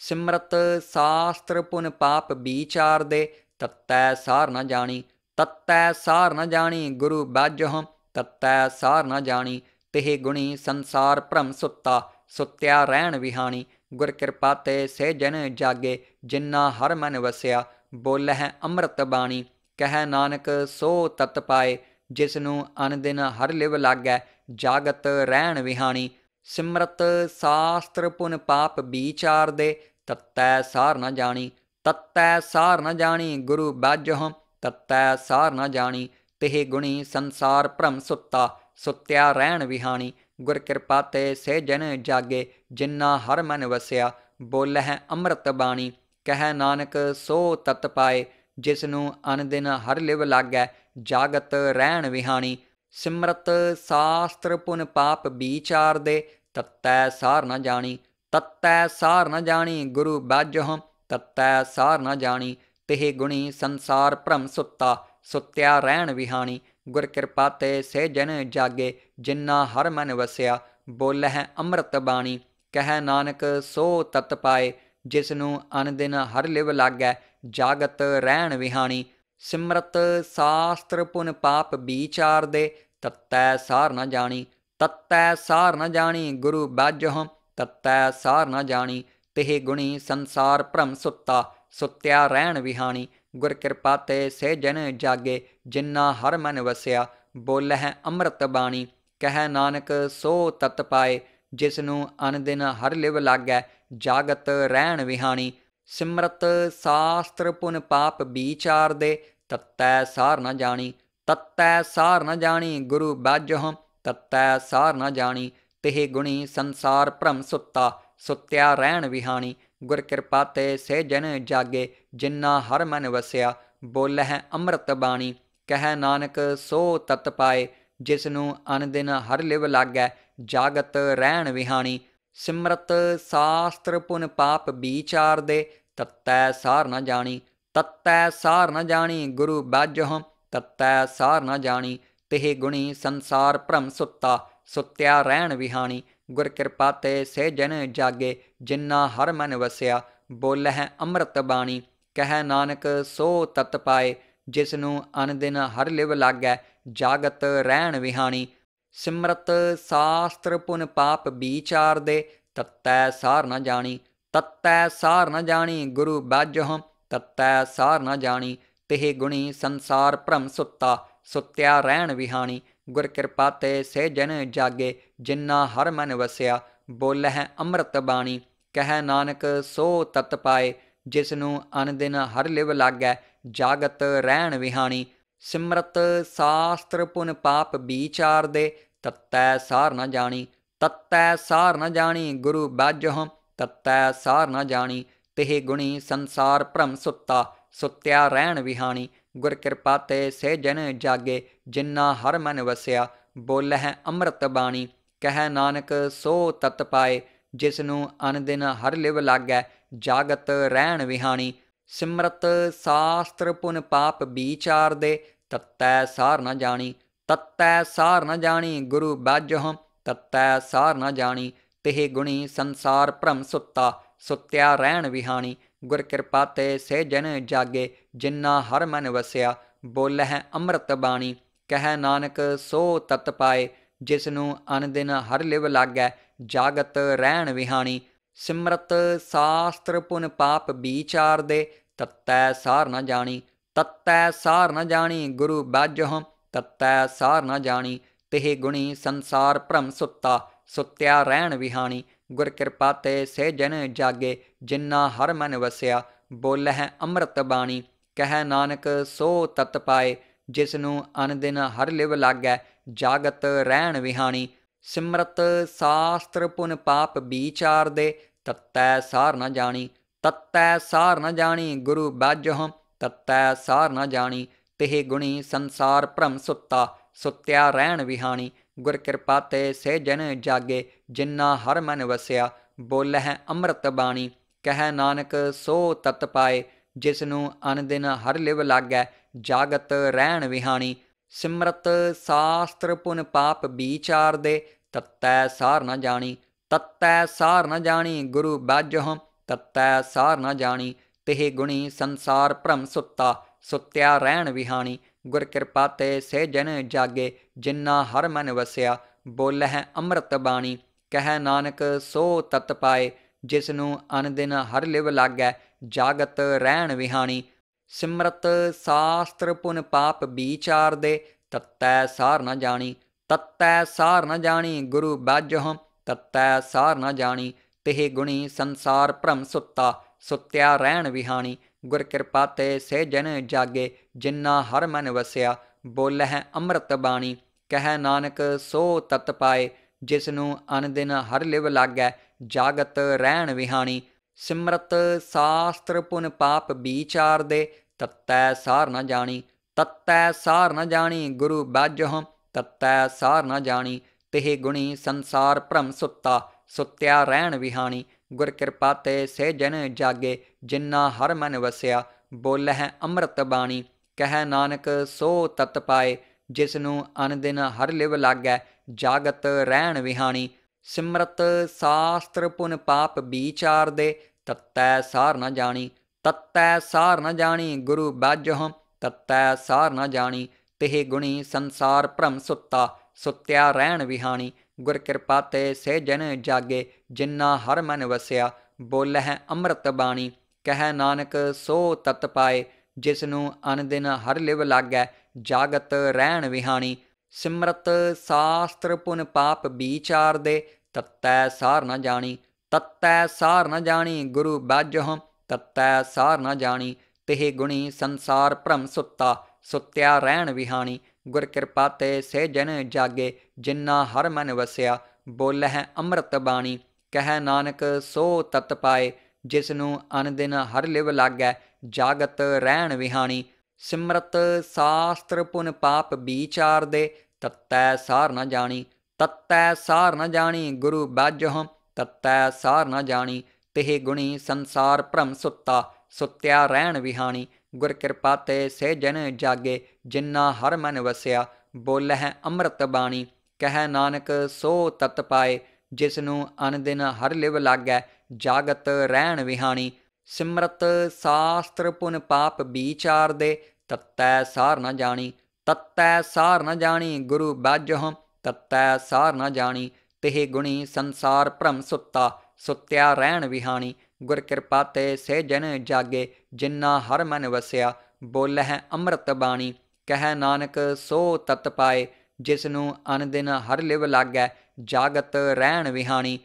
S1: ਸਿਮਰਤ ਸਾਸਤ੍ਰ ਪੁਨ ਪਾਪ ਵਿਚਾਰ ਦੇ ਤਤੈ ਸਾਰ ਨ ਜਾਣੀ ਤਤੈ ਸਾਰ ਨ ਜਾਣੀ ਗੁਰੂ ਬਾਜਹੁ ਤਤੈ ਸਾਰ ਨ ਜਾਣੀ ਤਿਹ ਗੁਣੀ ਸੰਸਾਰ ਭ੍ਰਮ ਸੁੱਤਾ ਸੁੱਤਿਆ ਰਹਿਣ ਵਿਹਾਣੀ ਗੁਰ ਕਿਰਪਾ ਤੇ ਸੇ ਜਨ ਜਾਗੇ ਜਿੰਨਾ ਹਰ ਮਨ ਵਸਿਆ ਬੋਲਹਿ ਅੰਮ੍ਰਿਤ ਬਾਣੀ ਕਹ ਨਾਨਕ ਸੋ ਤਤ ਪਾਏ ਜਿਸ ਨੂੰ ਅਨ ਦਿਨ ਹਰ ਲਿਵ ਲਾਗੈ ਜਾਗਤ ਰਹਿਣ ਵਿਹਾਣੀ ਸਿਮਰਤ ਸਾਸਤ੍ਰ ਪੁਨ ਪਾਪ ਵਿਚਾਰ ਦੇ ਤਤੈ ਸਾਰ ਨ ਜਾਣੀ ਤਤੈ ਸਾਰ ਨ ਜਾਣੀ ਗੁਰੂ ਬਾਜਹ ਤਤੈ ਸਾਰ ਨ ਜਾਣੀ ਤਿਹ ਗੁਣੀ ਸੰਸਾਰ ਭ੍ਰਮ ਸੁੱਤਾ ਸੁੱਤਿਆ ਰਹਿਣ ਵਿਹਾਣੀ ਗੁਰ ਕਿਰਪਾ ਤੇ ਸੇ ਜਨ ਜਾਗੇ ਜਿੰਨਾ ਹਰ ਮਨ ਵਸਿਆ ਬੋਲਹਿ ਅੰਮ੍ਰਿਤ ਬਾਣੀ ਕਹਿ ਨਾਨਕ ਸੋ ਤਤ ਪਾਏ ਜਿਸ ਨੂੰ ਅਨ ਦਿਨ ਹਰ ਲਿਵ ਲਾਗੈ ਜਾਗਤ ਰਹਿਣ ਵਿਹਾਣੀ ਸਿਮਰਤ ਸਾਸਤ੍ਰ ਪੁਨ ਪਾਪ ਵਿਚਾਰ ਦੇ ਤਤੈ ਸਾਰ ਨ ਜਾਣੀ ਤਤੈ ਸਾਰ ਨ ਜਾਣੀ ਗੁਰੂ ਬਾਜਹੁ ਤਤੈ ਸਾਰ ਨ ਜਾਣੀ ਤਿਹ ਗੁਣੀ ਸੰਸਾਰ ਭ੍ਰਮ ਸੁੱਤਾ ਸੁੱਤਿਆ ਰਹਿਣ ਵਿਹਾਣੀ ਗੁਰ ਕਿਰਪਾ ਤੇ ਸੇ ਜਨ ਜਾਗੇ ਜਿੰਨਾ ਹਰ ਮਨ ਵਸਿਆ ਬੋਲਹਿ ਅੰਮ੍ਰਿਤ ਬਾਣੀ ਕਹਿ ਨਾਨਕ ਸੋ ਤਤ ਪਾਏ ਜਿਸ ਨੂੰ ਅਨ ਦਿਨ ਹਰ ਲਿਵ ਲਾਗੈ ਜਾਗਤ ਰਹਿਣ ਵਿਹਾਣੀ ਸਿਮਰਤ ਸਾਸਤਰ ਪੁਨ ਪਾਪ ਵਿਚਾਰ ਦੇ ਤਤੈ ਸਾਰ ਨ ਜਾਣੀ ਤਤੈ ਸਾਰ ਨ ਜਾਣੀ ਗੁਰੂ ਬਾਜਹੁ ਤਤੈ ਸਾਰ ਨ ਜਾਣੀ ਤਿਹ ਗੁਣੀ ਸੰਸਾਰ ਭ੍ਰਮ ਸੁੱਤਾ ਸੁੱਤਿਆ ਰਹਿਣ ਵਿਹਾਣੀ ਗੁਰ ਕਿਰਪਾ ਤੇ ਸੇ ਜਨ ਜਾਗੇ ਜਿਨ੍ਹਾਂ ਹਰ ਮਨ ਵਸਿਆ ਬੋਲਹਿ ਅੰਮ੍ਰਿਤ ਬਾਣੀ ਕਹਿ ਨਾਨਕ ਸੋ ਤਤ ਪਾਏ ਜਿਸ ਨੂੰ ਅਨ ਦਿਨ ਹਰ ਲਿਵ ਲਾਗੈ ਜਾਗਤ ਰਹਿਣ ਵਿਹਾਣੀ ਸਿਮਰਤ ਸਾਸਤ੍ਰ ਪੁਨ ਪਾਪ ਵਿਚਾਰ ਦੇ ਤਤੈ ਸਾਰ ਨ ਜਾਣੀ ਤਤੈ ਸਾਰ ਨ ਜਾਣੀ ਗੁਰੂ ਬਾਜਹੁ ਤਤੈ ਸਾਰ ਨ ਜਾਣੀ ਤਿਹ ਗੁਣੀ ਸੰਸਾਰ ਭ੍ਰਮ ਸੁੱਤਾ ਸੁੱਤਿਆ ਰਹਿਣ ਵਿਹਾਣੀ ਗੁਰ ਕਿਰਪਾ ਤੇ ਸੇ ਜਨ ਜਾਗੇ ਜਿਨ੍ਹਾਂ ਹਰ ਮਨ ਵਸਿਆ ਬੋਲਹਿ ਅੰਮ੍ਰਿਤ ਬਾਣੀ ਕਹਿ ਨਾਨਕ ਸੋ ਤਤ ਪਾਏ ਜਿਸ ਨੂੰ ਅਨ ਦਿਨ ਹਰ ਲਿਵ ਲਾਗੈ ਜਾਗਤ ਰਹਿਣ ਵਿਹਾਣੀ ਸਿਮਰਤ ਸਾਸਤ੍ਰ ਪੁਨ ਪਾਪ ਵਿਚਾਰ ਦੇ ਤਤੈ ਸਾਰ ਨ ਜਾਣੀ ਤਤੈ ਸਾਰ ਨ ਜਾਣੀ ਗੁਰੂ ਬਾਜਹੁ ਤਤੈ ਸਾਰ ਨ ਜਾਣੀ ਤਿਹ ਗੁਣੀ ਸੰਸਾਰ ਭ੍ਰਮ ਸੁੱਤਾ ਸੁੱਤਿਆ ਰਹਿਣ ਵਿਹਾਣੀ ਗੁਰ ਕਿਰਪਾ ਤੇ ਸੇ ਜਨ ਜਾਗੇ ਜਿਨਾਂ ਹਰ ਮਨ ਵਸਿਆ ਬੋਲਹਿ ਅੰਮ੍ਰਿਤ ਬਾਣੀ ਕਹਿ ਨਾਨਕ ਸੋ ਤਤ ਪਾਏ ਜਿਸ ਨੂੰ ਅਨ ਦਿਨ ਹਰ ਲਿਵ ਲਾਗੈ ਜਾਗਤ ਰਹਿਣ ਵਿਹਾਣੀ ਸਿਮਰਤ ਸਾਸਤ੍ਰ ਪੁਨ ਪਾਪ ਵਿਚਾਰ ਦੇ ਤਤੈ ਸਾਰ ਨ ਜਾਣੀ ਤਤੈ ਸਾਰ ਨ ਜਾਣੀ ਗੁਰੂ ਬਾਜਹੁ ਤਤੈ ਸਾਰ ਨ ਜਾਣੀ ਤਿਹ ਗੁਣੀ ਸੰਸਾਰ ਭ੍ਰਮ ਸੁੱਤਾ ਸੁੱਤਿਆ ਰਹਿਣ ਵਿਹਾਣੀ ਗੁਰ ਕਿਰਪਾ ਤੇ ਸੇ ਜਨ ਜਾਗੇ ਜਿਨ੍ਹਾਂ ਹਰ ਮਨ ਵਸਿਆ ਬੋਲਹਿ ਅੰਮ੍ਰਿਤ ਬਾਣੀ ਕਹਿ ਨਾਨਕ ਸੋ ਤਤ ਪਾਏ ਜਿਸ ਨੂੰ ਅਨ ਦਿਨ ਹਰ ਲਿਵ ਲਾਗੈ ਜਾਗਤ ਰਹਿਣ ਵਿਹਾਣੀ ਸਿਮਰਤ ਸਾਸਤ੍ਰ ਪੁਨ ਪਾਪ ਵਿਚਾਰ ਦੇ ਤਤੈ ਸਾਰ ਨ ਜਾਣੀ ਤਤੈ ਸਾਰ ਨ ਜਾਣੀ ਗੁਰੂ ਬਾਜਹੁ ਤਤੈ ਸਾਰ ਨ ਜਾਣੀ ਤਿਹ ਗੁਣੀ ਸੰਸਾਰ ਭ੍ਰਮ ਸੁੱਤਾ ਸੁੱਤਿਆ ਰਹਿਣ ਵਿਹਾਣੀ ਗੁਰ ਕਿਰਪਾ ਤੇ ਸੇ ਜਨ ਜਾਗੇ ਜਿਨ੍ਹਾਂ ਹਰ ਮਨ ਵਸਿਆ ਬੋਲਹਿ ਅੰਮ੍ਰਿਤ ਬਾਣੀ ਕਹਿ ਨਾਨਕ ਸੋ ਤਤ ਪਾਏ ਜਿਸ ਨੂੰ ਅਨ ਦਿਨ ਹਰ ਲਿਵ ਲਾਗੈ ਜਾਗਤ ਰਹਿਣ ਵਿਹਾਣੀ ਸਿਮਰਤ ਸਾਸਤ੍ਰ ਪੁਨ ਪਾਪ ਵਿਚਾਰ ਦੇ ਤਤੈ ਸਾਰ ਨ ਜਾਣੀ ਤਤੈ ਸਾਰ ਨ ਜਾਣੀ ਗੁਰੂ ਬਾਜਹੁ ਤਤੈ ਸਾਰ ਨ ਜਾਣੀ ਤਿਹ ਗੁਣੀ ਸੰਸਾਰ ਭ੍ਰਮ ਸੁੱਤਾ ਸੁੱਤਿਆ ਰਹਿਣ ਵਿਹਾਣੀ ਗੁਰ ਕਿਰਪਾ ਤੇ ਸੇ ਜਨ ਜਾਗੇ ਜਿੰਨਾ ਹਰ ਮਨ ਵਸਿਆ ਬੋਲਹਿ ਅੰਮ੍ਰਿਤ ਬਾਣੀ ਕਹਿ ਨਾਨਕ ਸੋ ਤਤ ਪਾਏ ਜਿਸ ਨੂੰ ਅਨ ਦਿਨ ਹਰ ਲਿਵ ਲਾਗੈ ਜਾਗਤ ਰਹਿਣ ਵਿਹਾਣੀ ਸਿਮਰਤ ਸਾਸਤ੍ਰ ਪੁਨ ਪਾਪ ਵਿਚਾਰ ਦੇ ਤਤੈ ਸਾਰ ਨ ਜਾਣੀ ਤਤੈ ਸਾਰ ਨ ਜਾਣੀ ਗੁਰੂ ਬਾਜਹ ਤਤੈ ਸਾਰ ਨ ਜਾਣੀ ਤਿਹ ਗੁਣੀ ਸੰਸਾਰ ਭ੍ਰਮ ਸੁੱਤਾ ਸੁੱਤਿਆ ਰਹਿਣ ਵਿਹਾਣੀ ਗੁਰ ਕਿਰਪਾ ਤੇ ਸੇ ਜਨ ਜਾਗੇ ਜਿੰਨਾ ਹਰ ਮਨ ਵਸਿਆ ਬੋਲਹਿ ਅੰਮ੍ਰਿਤ ਬਾਣੀ ਕਹਿ ਨਾਨਕ ਸੋ ਤਤ ਪਾਏ ਜਿਸ ਨੂੰ ਅਨ ਦਿਨ ਹਰ ਲਿਵ ਲਾਗੈ ਜਾਗਤ ਰਹਿਣ ਵਿਹਾਣੀ ਸਿਮਰਤ ਸਾਸਤ੍ਰ ਪੁਨ ਪਾਪ ਵਿਚਾਰ ਦੇ ਤਤੈ ਸਾਰ ਨ ਜਾਣੀ ਤਤੈ ਸਾਰ ਨ ਜਾਣੀ ਗੁਰੂ ਬਾਜਹੁ ਤਤੈ ਸਾਰ ਨ ਜਾਣੀ ਤਿਹ ਗੁਣੀ ਸੰਸਾਰ ਭ੍ਰਮ ਸੁੱਤਾ ਸੁੱਤਿਆ ਰਹਿਣ ਵਿਹਾਣੀ ਗੁਰ ਕਿਰਪਾ ਤੇ ਸੇ ਜਨ ਜਾਗੇ ਜਿੰਨਾ ਹਰ ਮਨ ਵਸਿਆ ਬੋਲਹਿ ਅੰਮ੍ਰਿਤ ਬਾਣੀ ਕਹਿ ਨਾਨਕ ਸੋ ਤਤ ਪਾਏ ਜਿਸ ਨੂੰ ਅਨ ਦਿਨ ਹਰ ਲਿਵ ਲਾਗੈ ਜਾਗਤ ਰਹਿਣ ਵਿਹਾਣੀ ਸਿਮਰਤ ਸਾਸਤਰ ਪੁਨ ਪਾਪ ਵਿਚਾਰ ਦੇ ਤਤੈ ਸਾਰ ਨ ਜਾਣੀ ਤਤੈ ਸਾਰ ਨ ਜਾਣੀ ਗੁਰੂ ਬਾਜਹੁ ਤਤੈ ਸਾਰ ਨ ਜਾਣੀ ਤਿਹ ਗੁਣੀ ਸੰਸਾਰ ਭ੍ਰਮ ਸੁੱਤਾ ਸੁੱਤਿਆ ਰਹਿਣ ਵਿਹਾਣੀ ਗੁਰ ਕਿਰਪਾ ਤੇ ਸੇ ਜਨ ਜਾਗੇ ਜਿਨ੍ਹਾਂ ਹਰ ਮਨ ਵਸਿਆ ਬੋਲਹਿ ਅੰਮ੍ਰਿਤ ਬਾਣੀ ਕਹਿ ਨਾਨਕ ਸੋ ਤਤ ਪਾਏ ਜਿਸ ਨੂੰ ਅਨਦਿਨ ਹਰ ਲਿਵ ਲੱਗੈ ਜਾਗਤ ਰਹਿਣ ਵਿਹਾਣੀ ਸਿਮਰਤ ਸਾਸਤਰ ਪੁਨ ਪਾਪ ਵਿਚਾਰ ਦੇ ਤਤੈ ਸਾਰ ਨ ਜਾਣੀ ਤਤੈ ਸਾਰ ਨ ਜਾਣੀ ਗੁਰੂ ਬਾਜਹੁ ਤਤੈ ਸਾਰ ਨ ਜਾਣੀ ਤਿਹ ਗੁਣੀ ਸੰਸਾਰ ਭ੍ਰਮ ਸੁੱਤਾ ਸੁੱਤਿਆ ਰਹਿਣ ਵਿਹਾਣੀ ਗੁਰ ਕਿਰਪਾ ਤੇ ਸੇ ਜਨ ਜਾਗੇ ਜਿਨ੍ਹਾਂ ਹਰ ਮਨ ਵਸਿਆ ਬੋਲਹਿ ਅੰਮ੍ਰਿਤ ਬਾਣੀ ਕਹਿ ਨਾਨਕ ਸੋ ਤਤ ਪਾਏ ਜਿਸ ਨੂੰ ਅਨਦਿਨ ਹਰ ਲਿਵ ਲੱਗੈ ਜਾਗਤ ਰਹਿਣ ਵਿਹਾਣੀ ਸਿਮਰਤ ਸਾਸਤ੍ਰ ਪੁਨ ਪਾਪ ਵਿਚਾਰ ਦੇ ਤਤੈ ਸਾਰ ਨ ਜਾਣੀ ਤਤੈ ਸਾਰ ਨ ਜਾਣੀ ਗੁਰੂ ਬਾਜਹੁ ਤਤੈ ਸਾਰ ਨ ਜਾਣੀ ਤਿਹ ਗੁਣੀ ਸੰਸਾਰ ਭ੍ਰਮ ਸੁੱਤਾ ਸੁੱਤਿਆ ਰਹਿਣ ਵਿਹਾਣੀ ਗੁਰ ਕਿਰਪਾ ਤੇ ਸੇ ਜਨ ਜਾਗੇ ਜਿਨ੍ਹਾਂ ਹਰ ਮਨ ਵਸਿਆ ਬੋਲਹਿ ਅੰਮ੍ਰਿਤ ਬਾਣੀ ਕਹਿ ਨਾਨਕ ਸੋ ਤਤ ਪਾਏ ਜਿਸ ਨੂੰ ਅਨ ਦਿਨ ਹਰ ਲਿਵ ਲਾਗੈ ਜਾਗਤ ਰਹਿਣ ਵਿਹਾਣੀ ਸਿਮਰਤ ਸਾਸਤਰ ਪੁਨ ਪਾਪ ਵਿਚਾਰ ਦੇ ਤਤੈ ਸਾਰ ਨ ਜਾਣੀ ਤਤੈ ਸਾਰ ਨ ਜਾਣੀ ਗੁਰੂ ਬਾਜਹੁ ਤਤੈ ਸਾਰ ਨ ਜਾਣੀ ਤਿਹ ਗੁਣੀ ਸੰਸਾਰ ਭ੍ਰਮ ਸੁੱਤਾ ਸੁੱਤਿਆ ਰਹਿਣ ਵਿਹਾਣੀ ਗੁਰ ਕਿਰਪਾ ਤੇ ਸੇ ਜਨ ਜਾਗੇ ਜਿੰਨਾ ਹਰ ਮਨ ਵਸਿਆ ਬੋਲਹਿ ਅੰਮ੍ਰਿਤ ਬਾਣੀ ਕਹਿ ਨਾਨਕ ਸੋ ਤਤ ਪਾਏ ਜਿਸ ਨੂੰ ਅਨ ਦਿਨ ਹਰ ਲਿਵ ਲਾਗੈ ਜਾਗਤ ਰਹਿਣ ਵਿਹਾਣੀ ਸਿਮਰਤ ਸਾਸਤਰ ਪੁਨ ਪਾਪ ਵਿਚਾਰ ਦੇ ਤਤੈ ਸਾਰ ਨ ਜਾਣੀ ਤਤੈ ਸਾਰ ਨ ਜਾਣੀ ਗੁਰੂ ਬਾਜਹੁ ਤਤੈ ਸਾਰ ਨ ਜਾਣੀ ਤਿਹ ਗੁਣੀ ਸੰਸਾਰ ਭ੍ਰਮ ਸੁੱਤਾ ਸੁੱਤਿਆ ਰਹਿਣ ਵਿਹਾਣੀ ਗੁਰ ਕਿਰਪਾ ਤੇ ਸੇ ਜਨ ਜਾਗੇ ਜਿਨ੍ਹਾਂ ਹਰ ਮਨ ਵਸਿਆ ਬੋਲਹਿ ਅੰਮ੍ਰਿਤ ਬਾਣੀ ਕਹਿ ਨਾਨਕ ਸੋ ਤਤ ਪਾਏ ਜਿਸ ਨੂੰ ਅਨ ਦਿਨ ਹਰ ਲਿਵ ਲਾਗੈ ਜਾਗਤ ਰਹਿਣ ਵਿਹਾਣੀ ਸਿਮਰਤ ਸਾਸਤਰ ਪੁਨ ਪਾਪ ਵਿਚਾਰ ਦੇ ਤਤੈ ਸਾਰ ਨ ਜਾਣੀ ਤਤੈ ਸਾਰ ਨ ਜਾਣੀ ਗੁਰੂ ਬਾਜਹੁ ਤਤੈ ਸਾਰ ਨ ਜਾਣੀ ਤਿਹ ਗੁਣੀ ਸੰਸਾਰ ਭ੍ਰਮ ਸੁੱਤਾ ਸੁੱਤਿਆ ਰਹਿਣ ਵਿਹਾਣੀ ਗੁਰ ਕਿਰਪਾ ਤੇ ਸੇ ਜਨ ਜਾਗੇ ਜਿਨ੍ਹਾਂ ਹਰ ਮਨ ਵਸਿਆ ਬੋਲਹਿ ਅੰਮ੍ਰਿਤ ਬਾਣੀ ਕਹਿ ਨਾਨਕ ਸੋ ਤਤ ਪਾਏ ਜਿਸ ਨੂੰ ਅਨ ਦਿਨ ਹਰ ਲਿਵ ਲਾਗੈ ਜਾਗਤ ਰਹਿਣ ਵਿਹਾਣੀ ਸਿਮਰਤ ਸਾਸਤ੍ਰ ਪੁਨ ਪਾਪ ਵਿਚਾਰ ਦੇ ਤਤੈ ਸਾਰ ਨ ਜਾਣੀ ਤਤੈ ਸਾਰ ਨ ਜਾਣੀ ਗੁਰੂ ਬਾਜਹ ਤਤੈ ਸਾਰ ਨ ਜਾਣੀ ਤਿਹ ਗੁਣੀ ਸੰਸਾਰ ਭ੍ਰਮ ਸੁੱਤਾ ਸੁੱਤਿਆ ਰਹਿਣ ਵਿਹਾਣੀ ਗੁਰ ਕਿਰਪਾ ਤੇ ਸੇ ਜਨ ਜਾਗੇ ਜਿਨ੍ਹਾਂ ਹਰ ਮਨ ਵਸਿਆ ਬੋਲਹਿ ਅੰਮ੍ਰਿਤ ਬਾਣੀ ਕਹਿ ਨਾਨਕ ਸੋ ਤਤ ਪਾਏ ਜਿਸ ਨੂੰ ਅਨ ਦਿਨ ਹਰ ਲਿਵ ਲਾਗੈ ਜਾਗਤ ਰਹਿਣ ਵਿਹਾਣੀ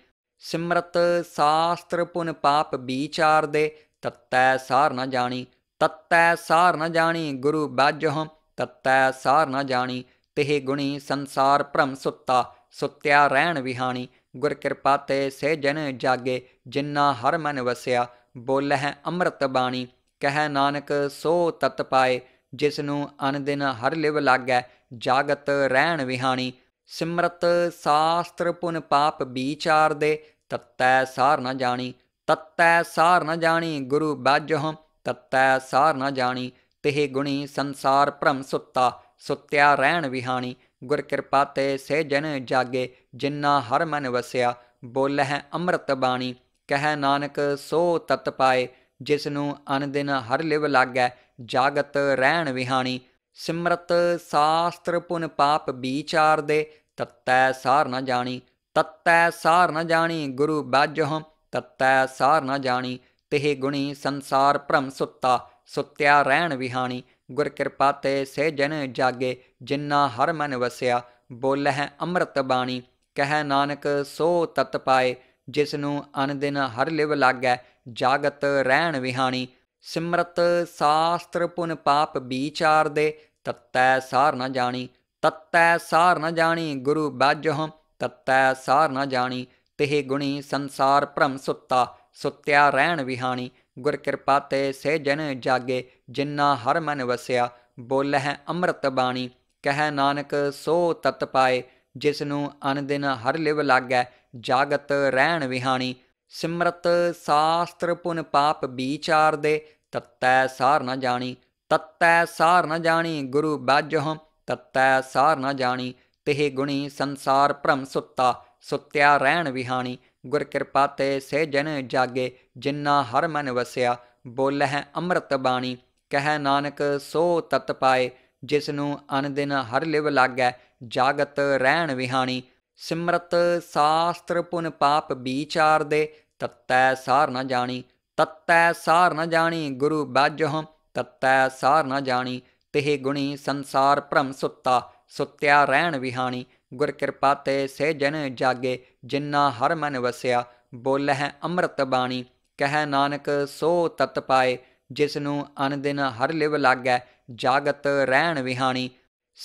S1: ਸਿਮਰਤ ਸਾਸਤ੍ਰ ਪੁਨ ਪਾਪ ਵਿਚਾਰ ਦੇ ਤਤੈ ਸਾਰ ਨ ਜਾਣੀ ਤਤੈ ਸਾਰ ਨ ਜਾਣੀ ਗੁਰੂ ਬਾਜਹੁ ਤਤੈ ਸਾਰ ਨਾ ਜਾਣੀ ਤਿਹ ਗੁਣੀ ਸੰਸਾਰ ਭ੍ਰਮ ਸੁੱਤਾ ਸੁੱਤਿਆ ਰਹਿਣ ਵਿਹਾਣੀ ਗੁਰ ਕਿਰਪਾ ਤੇ ਸੇ ਜਨ ਜਾਗੇ ਜਿਨ੍ਹਾਂ ਹਰ ਮਨ ਵਸਿਆ ਬੋਲਹਿ ਅੰਮ੍ਰਿਤ ਬਾਣੀ ਕਹਿ ਨਾਨਕ ਸੋ ਤਤ ਪਾਏ ਜਿਸ ਨੂੰ ਅਨ ਦਿਨ ਹਰ ਲਿਵ ਲਾਗੈ ਜਾਗਤ ਰਹਿਣ ਵਿਹਾਣੀ ਸਿਮਰਤ ਸਾਸਤ੍ਰ ਪੁਨ ਪਾਪ ਵਿਚਾਰ ਦੇ ਤਤੈ ਸਾਰ ਨ ਜਾਣੀ ਤਤੈ ਸਾਰ ਨ ਜਾਣੀ ਗੁਰੂ ਬਾਜਹੁ ਤਤੈ ਸਾਰ ਨ ਜਾਣੀ ਤਿਹ ਗੁਣੀ ਸੰਸਾਰ ਭ੍ਰਮ ਸੁੱਤਾ ਸੁੱਤਿਆ ਰਹਿਣ ਵਿਹਾਣੀ ਗੁਰ ਕਿਰਪਾ ਤੇ ਸਹਿਜਨ ਜਾਗੇ ਜਿੰਨਾ ਹਰ ਮਨ ਵਸਿਆ ਬੋਲਹਿ ਅੰਮ੍ਰਿਤ ਬਾਣੀ ਕਹਿ ਨਾਨਕ ਸੋ ਤਤ ਪਾਏ ਜਿਸ ਨੂੰ ਅਨ ਦਿਨ ਹਰ ਲਿਵ ਲਾਗੈ ਜਾਗਤ ਰਹਿਣ ਵਿਹਾਣੀ ਸਿਮਰਤ ਸਾਸਤ੍ਰ ਪੁਨ ਪਾਪ ਵਿਚਾਰ ਦੇ ਤਤੈ ਸਾਰ ਨ ਜਾਣੀ ਤਤੈ ਸਾਰ ਨ ਜਾਣੀ ਗੁਰੂ ਬਾਜਹੁ ਤਤੈ ਸਾਰ ਨ ਜਾਣੀ ਤਿਹ ਗੁਣੀ ਸੰਸਾਰ ਭ੍ਰਮ ਸੁੱਤਾ ਸੁੱਤਿਆ ਰਹਿਣ ਵਿਹਾਣੀ ਗੁਰ ਕਿਰਪਾ ਤੇ ਸੇ ਜਨ ਜਾਗੇ ਜਿੰਨਾ ਹਰ ਮਨ ਵਸਿਆ ਬੋਲਹਿ ਅੰਮ੍ਰਿਤ ਬਾਣੀ ਕਹੈ ਨਾਨਕ ਸੋ ਤਤ ਪਾਏ ਜਿਸ ਨੂੰ ਅਨ ਦਿਨ ਹਰ ਲਿਵ ਲਾਗੈ ਜਾਗਤ ਰਹਿਣ ਵਿਹਾਣੀ ਸਿਮਰਤ ਸਾਸਤ੍ਰ ਪੁਨ ਪਾਪ ਵਿਚਾਰ ਦੇ ਤਤੈ ਸਾਰ ਨ ਜਾਣੀ ਤਤੈ ਸਾਰ ਨ ਜਾਣੀ ਗੁਰੂ ਬਾਜਹੁ ਤਤੈ ਸਾਰ ਨ ਜਾਣੀ ਤਿਹ ਗੁਣੀ ਸੰਸਾਰ ਭ੍ਰਮ ਸੁੱਤਾ ਸੁੱਤਿਆ ਰਹਿਣ ਵਿਹਾਣੀ ਗੁਰ ਕਿਰਪਾ ਤੇ ਸੇ ਜਨ ਜਾਗੇ ਜਿੰਨਾ ਹਰ ਮਨ ਵਸਿਆ ਬੋਲਹਿ ਅੰਮ੍ਰਿਤ ਬਾਣੀ ਕਹਿ ਨਾਨਕ ਸੋ ਤਤ ਪਾਏ ਜਿਸ ਨੂੰ ਅਨ ਦਿਨ ਹਰ ਲਿਵ ਲਾਗੈ ਜਾਗਤ ਰਹਿਣ ਵਿਹਾਣੀ ਸਿਮਰਤ ਸਾਸਤ੍ਰ ਪੁਨ ਪਾਪ ਵਿਚਾਰ ਦੇ ਤਤੈ ਸਾਰ ਨ ਜਾਣੀ ਤਤੈ ਸਾਰ ਨ ਜਾਣੀ ਗੁਰੂ ਬਾਜਹ ਤਤੈ ਸਾਰ ਨ ਜਾਣੀ ਤਿਹ ਗੁਣੀ ਸੰਸਾਰ ਭ੍ਰਮ ਸੁੱਤਾ ਸੁੱਤਿਆ ਰਹਿਣ ਵਿਹਾਣੀ ਗੁਰ ਕਿਰਪਾ ਤੇ ਸੇ ਜਨ ਜਾਗੇ ਜਿੰਨਾ ਹਰ ਮਨ ਵਸਿਆ ਬੋਲਹਿ ਅੰਮ੍ਰਿਤ ਬਾਣੀ ਕਹਿ ਨਾਨਕ ਸੋ ਤਤ ਪਾਏ ਜਿਸ ਨੂੰ ਅਨ ਦਿਨ ਹਰ ਲਿਵ ਲਾਗੈ ਜਾਗਤ ਰਹਿਣ ਵਿਹਾਣੀ ਸਿਮਰਤ ਸਾਸਤ੍ਰ ਪੁਨ ਪਾਪ ਵਿਚਾਰ ਦੇ ਤਤੈ ਸਾਰ ਨ ਜਾਣੀ ਤਤੈ ਸਾਰ ਨ ਜਾਣੀ ਗੁਰੂ ਬਾਜਹੁ ਤਤੈ ਸਾਰ ਨ ਜਾਣੀ ਤਿਹ ਗੁਣੀ ਸੰਸਾਰ ਭ੍ਰਮ ਸੁੱਤਾ ਸੁੱਤਿਆ ਰਹਿਣ ਵਿਹਾਣੀ ਗੁਰ ਕਿਰਪਾ ਤੇ ਸੇ ਜਨ ਜਾਗੇ ਜਿੰਨਾ ਹਰ ਮਨ ਵਸਿਆ ਬੋਲਹਿ ਅੰਮ੍ਰਿਤ ਬਾਣੀ ਕਹਿ ਨਾਨਕ ਸੋ ਤਤ ਪਾਏ ਜਿਸ ਨੂੰ ਅਨ ਦਿਨ ਹਰ ਲਿਵ ਲਾਗੈ ਜਾਗਤ ਰਹਿਣ ਵਿਹਾਣੀ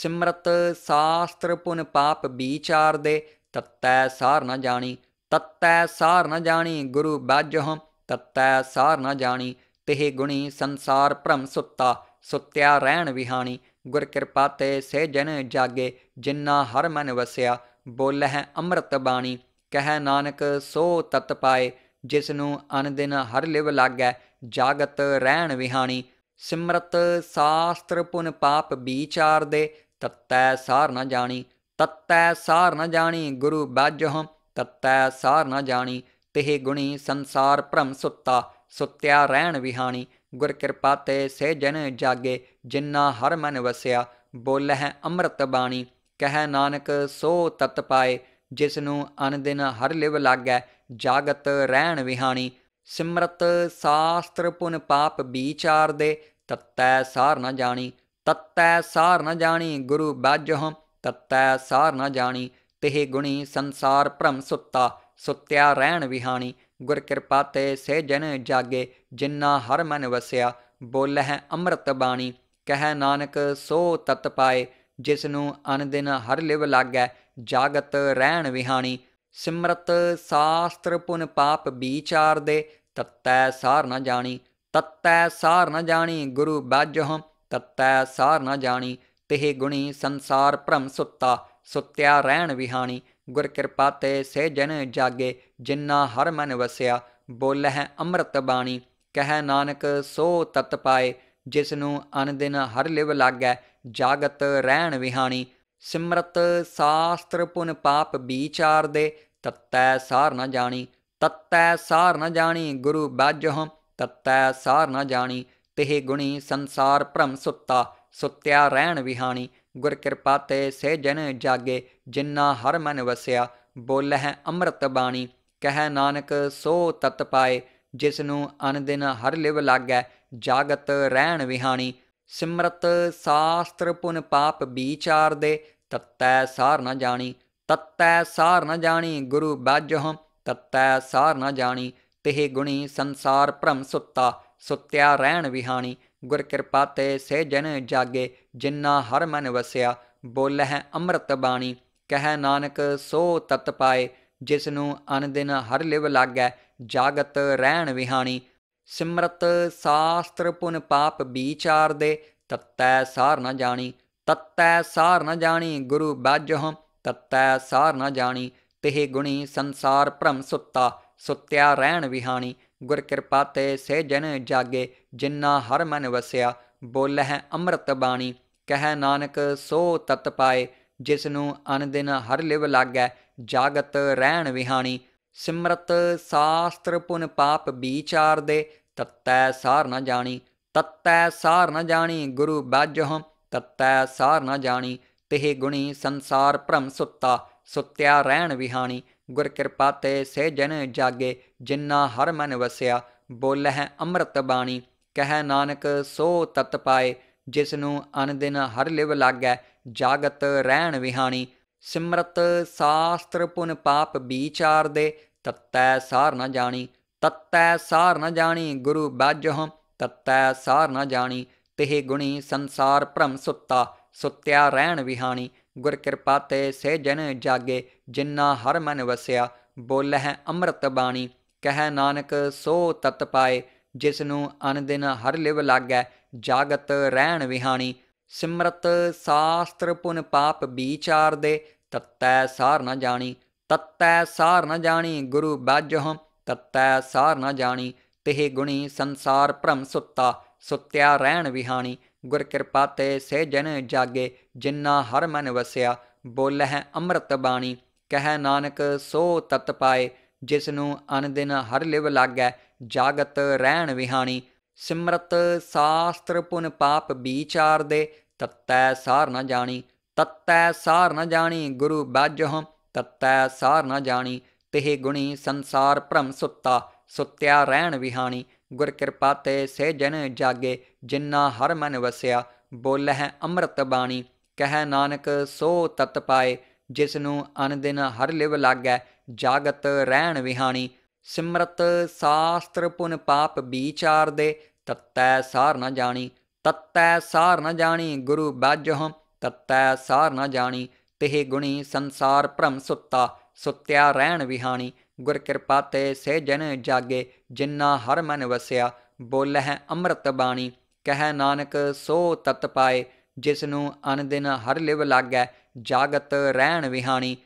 S1: ਸਿਮਰਤ ਸਾਸਤ੍ਰ ਪੁਨ ਪਾਪ ਵਿਚਾਰ ਦੇ ਤਤੈ ਸਾਰ ਨ ਜਾਣੀ ਤਤੈ ਸਾਰ ਨ ਜਾਣੀ ਗੁਰੂ ਬਾਜਹੁ ਤਤੈ ਸਾਰ ਨ ਜਾਣੀ ਤਿਹ ਗੁਣੀ ਸੰਸਾਰ ਭ੍ਰਮ ਸੁੱਤਾ ਸੁੱਤਿਆ ਰਹਿਣ ਵਿਹਾਣੀ ਗੁਰ ਕਿਰਪਾ ਤੇ ਸੇ ਜਨ ਜਾਗੇ ਜਿੰਨਾ ਹਰ ਮਨ ਵਸਿਆ ਬੋਲਹਿ ਅੰਮ੍ਰਿਤ ਬਾਣੀ ਕਹਿ ਨਾਨਕ ਸੋ ਤਤ ਪਾਏ ਜਿਸ ਨੂੰ ਅਨ ਦਿਨ ਹਰ ਲਿਵ ਲਾਗੈ ਜਾਗਤ ਰਹਿਣ ਵਿਹਾਣੀ ਸਿਮਰਤ ਸਾਸਤ੍ਰ ਪੁਨ ਪਾਪ ਵਿਚਾਰ ਦੇ ਤਤੈ ਸਾਰ ਨ ਜਾਣੀ ਤਤੈ ਸਾਰ ਨ ਜਾਣੀ ਗੁਰੂ ਬਾਜਹੁ ਤਤੈ ਸਾਰ ਨ ਜਾਣੀ ਤਿਹ ਗੁਣੀ ਸੰਸਾਰ ਭ੍ਰਮ ਸੁੱਤਾ ਸੁੱਤਿਆ ਰਹਿਣ ਵਿਹਾਣੀ ਗੁਰ ਕਿਰਪਾ ਤੇ ਸੇ ਜਨ ਜਾਗੇ ਜਿਨ੍ਹਾਂ ਹਰ ਮਨ ਵਸਿਆ ਹੈ ਅੰਮ੍ਰਿਤ ਬਾਣੀ ਕਹਿ ਨਾਨਕ ਸੋ ਤਤ ਪਾਏ ਜਿਸ ਨੂੰ ਅਨ ਦਿਨ ਹਰ ਲਿਵ ਲਾਗੈ ਜਾਗਤ ਰਹਿਣ ਵਿਹਾਣੀ ਸਿਮਰਤ ਸਾਸਤ੍ਰ ਪੁਨ ਪਾਪ ਵਿਚਾਰ ਦੇ ਤਤੈ ਸਾਰ ਨ ਜਾਣੀ ਤਤੈ ਸਾਰ ਨ ਜਾਣੀ ਗੁਰੂ ਬਾਜਹੁ ਤਤੈ ਸਾਰ ਨ ਜਾਣੀ ਤਿਹ ਗੁਣੀ ਸੰਸਾਰ ਭ੍ਰਮ ਸੁੱਤਾ ਸੁੱਤਿਆ ਰਹਿਣ ਵਿਹਾਣੀ ਗੁਰ ਕਿਰਪਾ ਤੇ ਸੇ ਜਨ ਜਾਗੇ ਜਿੰਨਾ ਹਰ ਮਨ ਵਸਿਆ ਬੋਲਹਿ ਅੰਮ੍ਰਿਤ ਬਾਣੀ ਕਹਿ ਨਾਨਕ ਸੋ ਤਤ ਪਾਏ ਜਿਸ ਨੂੰ ਅਨ ਦਿਨ ਹਰ ਲਿਵ ਲਾਗੈ ਜਾਗਤ ਰਹਿਣ ਵਿਹਾਣੀ ਸਿਮਰਤ ਸਾਸਤਰ ਪੁਨ ਪਾਪ ਵਿਚਾਰ ਦੇ ਤਤੈ ਸਾਰ ਨ ਜਾਣੀ ਤਤੈ ਸਾਰ ਨ ਜਾਣੀ ਗੁਰੂ ਬਾਜਹੁ ਤਤੈ ਸਾਰ ਨ ਜਾਣੀ ਤਿਹ ਗੁਣੀ ਸੰਸਾਰ ਭ੍ਰਮ ਸੁੱਤਾ ਸੁੱਤਿਆ ਰਹਿਣ ਵਿਹਾਣੀ ਗੁਰ ਕਿਰਪਾ ਤੇ ਸੇ ਜਨ ਜਾਗੇ ਜਿੰਨਾ ਹਰ ਮਨ ਵਸਿਆ ਬੋਲਹਿ ਅੰਮ੍ਰਿਤ ਬਾਣੀ ਕਹਿ ਨਾਨਕ ਸੋ ਤਤ ਪਾਏ ਜਿਸ ਨੂੰ ਅਨ ਦਿਨ ਹਰ ਲਿਵ ਲਾਗੈ ਜਾਗਤ ਰਹਿਣ ਵਿਹਾਣੀ ਸਿਮਰਤ ਸਾਸਤ੍ਰ ਪੁਨ ਪਾਪ ਵਿਚਾਰ ਦੇ ਤਤੈ ਸਾਰ ਨ ਜਾਣੀ ਤਤੈ ਸਾਰ ਨ ਜਾਣੀ ਗੁਰੂ ਬਾਜਹੁ ਤਤੈ ਸਾਰ ਨ ਜਾਣੀ ਤਿਹ ਗੁਣੀ ਸੰਸਾਰ ਭ੍ਰਮ ਸੁੱਤਾ ਸੁੱਤਿਆ ਰਹਿਣ ਵਿਹਾਣੀ ਗੁਰ ਕਿਰਪਾ ਤੇ ਸੇ ਜਨ ਜਾਗੇ ਜਿੰਨਾ ਹਰ ਮਨ ਵਸਿਆ ਬੋਲਹਿ ਅੰਮ੍ਰਿਤ ਬਾਣੀ ਕਹਿ ਨਾਨਕ ਸੋ ਤਤ ਪਾਏ ਜਿਸ ਨੂੰ ਅਨ ਦਿਨ ਹਰ ਲਿਵ ਲਾਗੈ ਜਾਗਤ ਰਹਿਣ ਵਿਹਾਣੀ ਸਿਮਰਤ ਸਾਸਤ੍ਰ ਪੁਨ ਪਾਪ ਵਿਚਾਰ ਦੇ ਤਤੈ ਸਾਰ ਨ ਜਾਣੀ ਤਤੈ ਸਾਰ ਨ ਜਾਣੀ ਗੁਰੂ ਬਾਜਹੁ ਤਤੈ ਸਾਰ ਨ ਜਾਣੀ ਤਿਹ ਗੁਣੀ ਸੰਸਾਰ ਭ੍ਰਮ ਸੁੱਤਾ ਸੁੱਤਿਆ ਰਹਿਣ ਵਿਹਾਣੀ ਗੁਰ ਕਿਰਪਾ ਤੇ ਸੇ ਜਨ ਜਾਗੇ ਜਿੰਨਾ ਹਰ ਮਨ ਵਸਿਆ ਹੈ ਅੰਮ੍ਰਿਤ ਬਾਣੀ ਕਹਿ ਨਾਨਕ ਸੋ ਤਤ ਪਾਏ ਜਿਸ ਨੂੰ ਅਨ ਦਿਨ ਹਰ ਲਿਵ ਲਾਗੈ ਜਾਗਤ ਰਹਿਣ ਵਿਹਾਣੀ ਸਿਮਰਤ ਸਾਸਤ੍ਰ ਪੁਨ ਪਾਪ ਵਿਚਾਰ ਦੇ ਤਤੈ ਸਾਰ ਨ ਜਾਣੀ ਤਤੈ ਸਾਰ ਨ ਜਾਣੀ ਗੁਰੂ ਬਾਜਹੁ ਤਤੈ ਸਾਰ ਨ ਜਾਣੀ ਤਿਹ ਗੁਣੀ ਸੰਸਾਰ ਭ੍ਰਮ ਸੁੱਤਾ ਸੁੱਤਿਆ ਰਹਿਣ ਵਿਹਾਣੀ ਗੁਰ ਕਿਰਪਾ ਤੇ ਸੇ ਜਨ ਜਾਗੇ ਜਿਨ੍ਹਾਂ ਹਰ ਮਨ ਵਸਿਆ ਬੋਲਹਿ ਅੰਮ੍ਰਿਤ ਬਾਣੀ ਕਹਿ ਨਾਨਕ ਸੋ ਤਤ ਪਾਏ ਜਿਸ ਨੂੰ ਅਨ ਦਿਨ ਹਰ ਲਿਵ ਲਾਗੈ ਜਾਗਤ ਰਹਿਣ ਵਿਹਾਣੀ ਸਿਮਰਤ ਸਾਸਤਰ ਪੁਨ ਪਾਪ ਵਿਚਾਰ ਦੇ ਤਤੈ ਸਾਰ ਨ ਜਾਣੀ ਤਤੈ ਸਾਰ ਨ ਜਾਣੀ ਗੁਰੂ ਬਾਜਹੁ ਤਤੈ ਸਾਰ ਨ ਜਾਣੀ ਤਿਹ ਗੁਣੀ ਸੰਸਾਰ ਭ੍ਰਮ ਸੁੱਤਾ ਸੁੱਤਿਆ ਰਹਿਣ ਵਿਹਾਣੀ ਗੁਰ ਕਿਰਪਾ ਤੇ ਸੇ ਜਨ ਜਾਗੇ ਜਿੰਨਾ ਹਰ ਮਨ ਵਸਿਆ ਬੋਲਹਿ ਅੰਮ੍ਰਿਤ ਬਾਣੀ ਕਹਿ ਨਾਨਕ ਸੋ ਤਤ ਪਾਏ ਜਿਸ ਨੂੰ ਅਨ ਦਿਨ ਹਰ ਲਿਵ ਲਾਗੈ ਜਾਗਤ ਰਹਿਣ ਵਿਹਾਣੀ ਸਿਮਰਤ ਸਾਸਤ੍ਰ ਪੁਨ ਪਾਪ ਵਿਚਾਰ ਦੇ ਤਤੈ ਸਾਰ ਨ ਜਾਣੀ ਤਤੈ ਸਾਰ ਨ ਜਾਣੀ ਗੁਰੂ ਬਾਜਹੁ ਤਤੈ ਸਾਰ ਨ ਜਾਣੀ ਤਿਹ ਗੁਣੀ ਸੰਸਾਰ ਭ੍ਰਮ ਸੁੱਤਾ ਸੁੱਤਿਆ ਰਹਿਣ ਵਿਹਾਣੀ ਗੁਰ ਕਿਰਪਾ ਤੇ ਸੇ ਜਨ ਜਾਗੇ ਜਿਨ੍ਹਾਂ ਹਰ ਮਨ ਵਸਿਆ ਬੋਲਹਿ ਅੰਮ੍ਰਿਤ ਬਾਣੀ ਕਹਿ ਨਾਨਕ ਸੋ ਤਤ ਪਾਏ ਜਿਸ ਨੂੰ ਅਨ ਦਿਨ ਹਰ ਲਿਵ ਲਾਗੈ ਜਾਗਤ ਰਹਿਣ ਵਿਹਾਣੀ ਸਿਮਰਤ ਸਾਸਤਰ ਪੁਨ ਪਾਪ ਵਿਚਾਰ ਦੇ ਤਤੈ ਸਾਰ ਨ ਜਾਣੀ ਤਤੈ ਸਾਰ ਨ ਜਾਣੀ ਗੁਰੂ ਬਾਜਹੁ ਤਤੈ ਸਾਰ ਨ ਜਾਣੀ ਤਿਹ ਗੁਣੀ ਸੰਸਾਰ ਭ੍ਰਮ ਸੁੱਤਾ ਸੁੱਤਿਆ ਰਹਿਣ ਵਿਹਾਣੀ ਗੁਰ ਕਿਰਪਾ ਤੇ ਸੇ ਜਨ ਜਾਗੇ ਜਿੰਨਾ ਹਰ ਮਨ ਵਸਿਆ ਹੈ ਅੰਮ੍ਰਿਤ ਬਾਣੀ ਕਹਿ ਨਾਨਕ ਸੋ ਤਤ ਪਾਏ ਜਿਸ ਨੂੰ ਅਨ ਦਿਨ ਹਰ ਲਿਵ ਲਾਗੈ ਜਾਗਤ ਰਹਿਣ ਵਿਹਾਣੀ ਸਿਮਰਤ ਸਾਸਤ੍ਰ ਪੁਨ ਪਾਪ ਵਿਚਾਰ ਦੇ ਤਤੈ ਸਾਰ ਨ ਜਾਣੀ ਤਤੈ ਸਾਰ ਨ ਜਾਣੀ ਗੁਰੂ ਬਾਜਹੁ ਤਤੈ ਸਾਰ ਨ ਜਾਣੀ ਤਿਹ ਗੁਣੀ ਸੰਸਾਰ ਭ੍ਰਮ ਸੁੱਤਾ ਸੁੱਤਿਆ ਰਹਿਣ ਵਿਹਾਣੀ ਗੁਰ ਕਿਰਪਾ ਤੇ ਸੇ ਜਨ ਜਾਗੇ ਜਿਨ੍ਹਾਂ ਹਰ ਮਨ ਵਸਿਆ ਬੋਲਹਿ ਅੰਮ੍ਰਿਤ ਬਾਣੀ ਕਹਿ ਨਾਨਕ ਸੋ ਤਤ ਪਾਏ ਜਿਸ ਨੂੰ ਅਨਦਿਨ ਹਰ ਲਿਵ ਲਾਗੈ ਜਾਗਤ ਰਹਿਣ ਵਿਹਾਣੀ ਸਿਮਰਤ ਸਾਸਤਰ ਪੁਨ ਪਾਪ ਵਿਚਾਰ ਦੇ ਤਤੈ ਸਾਰ ਨ ਜਾਣੀ ਤਤੈ ਸਾਰ ਨ ਜਾਣੀ ਗੁਰੂ ਬਾਜਹੁ ਤਤੈ ਸਾਰ ਨ ਜਾਣੀ ਤਿਹ ਗੁਣੀ ਸੰਸਾਰ ਭ੍ਰਮ ਸੁੱਤਾ ਸੁੱਤਿਆ ਰਹਿਣ ਵਿਹਾਣੀ ਗੁਰ ਕਿਰਪਾ ਤੇ ਸੇ ਜਨ ਜਾਗੇ ਜਿਨ੍ਹਾਂ ਹਰ ਮਨ ਵਸਿਆ ਬੋਲਹਿ ਅੰਮ੍ਰਿਤ ਬਾਣੀ ਕਹਿ ਨਾਨਕ ਸੋ ਤਤ ਪਾਏ ਜਿਸ ਨੂੰ ਅਨ ਦਿਨ ਹਰ ਲਿਵ ਲਾਗੈ ਜਾਗਤ ਰਹਿਣ ਵਿਹਾਣੀ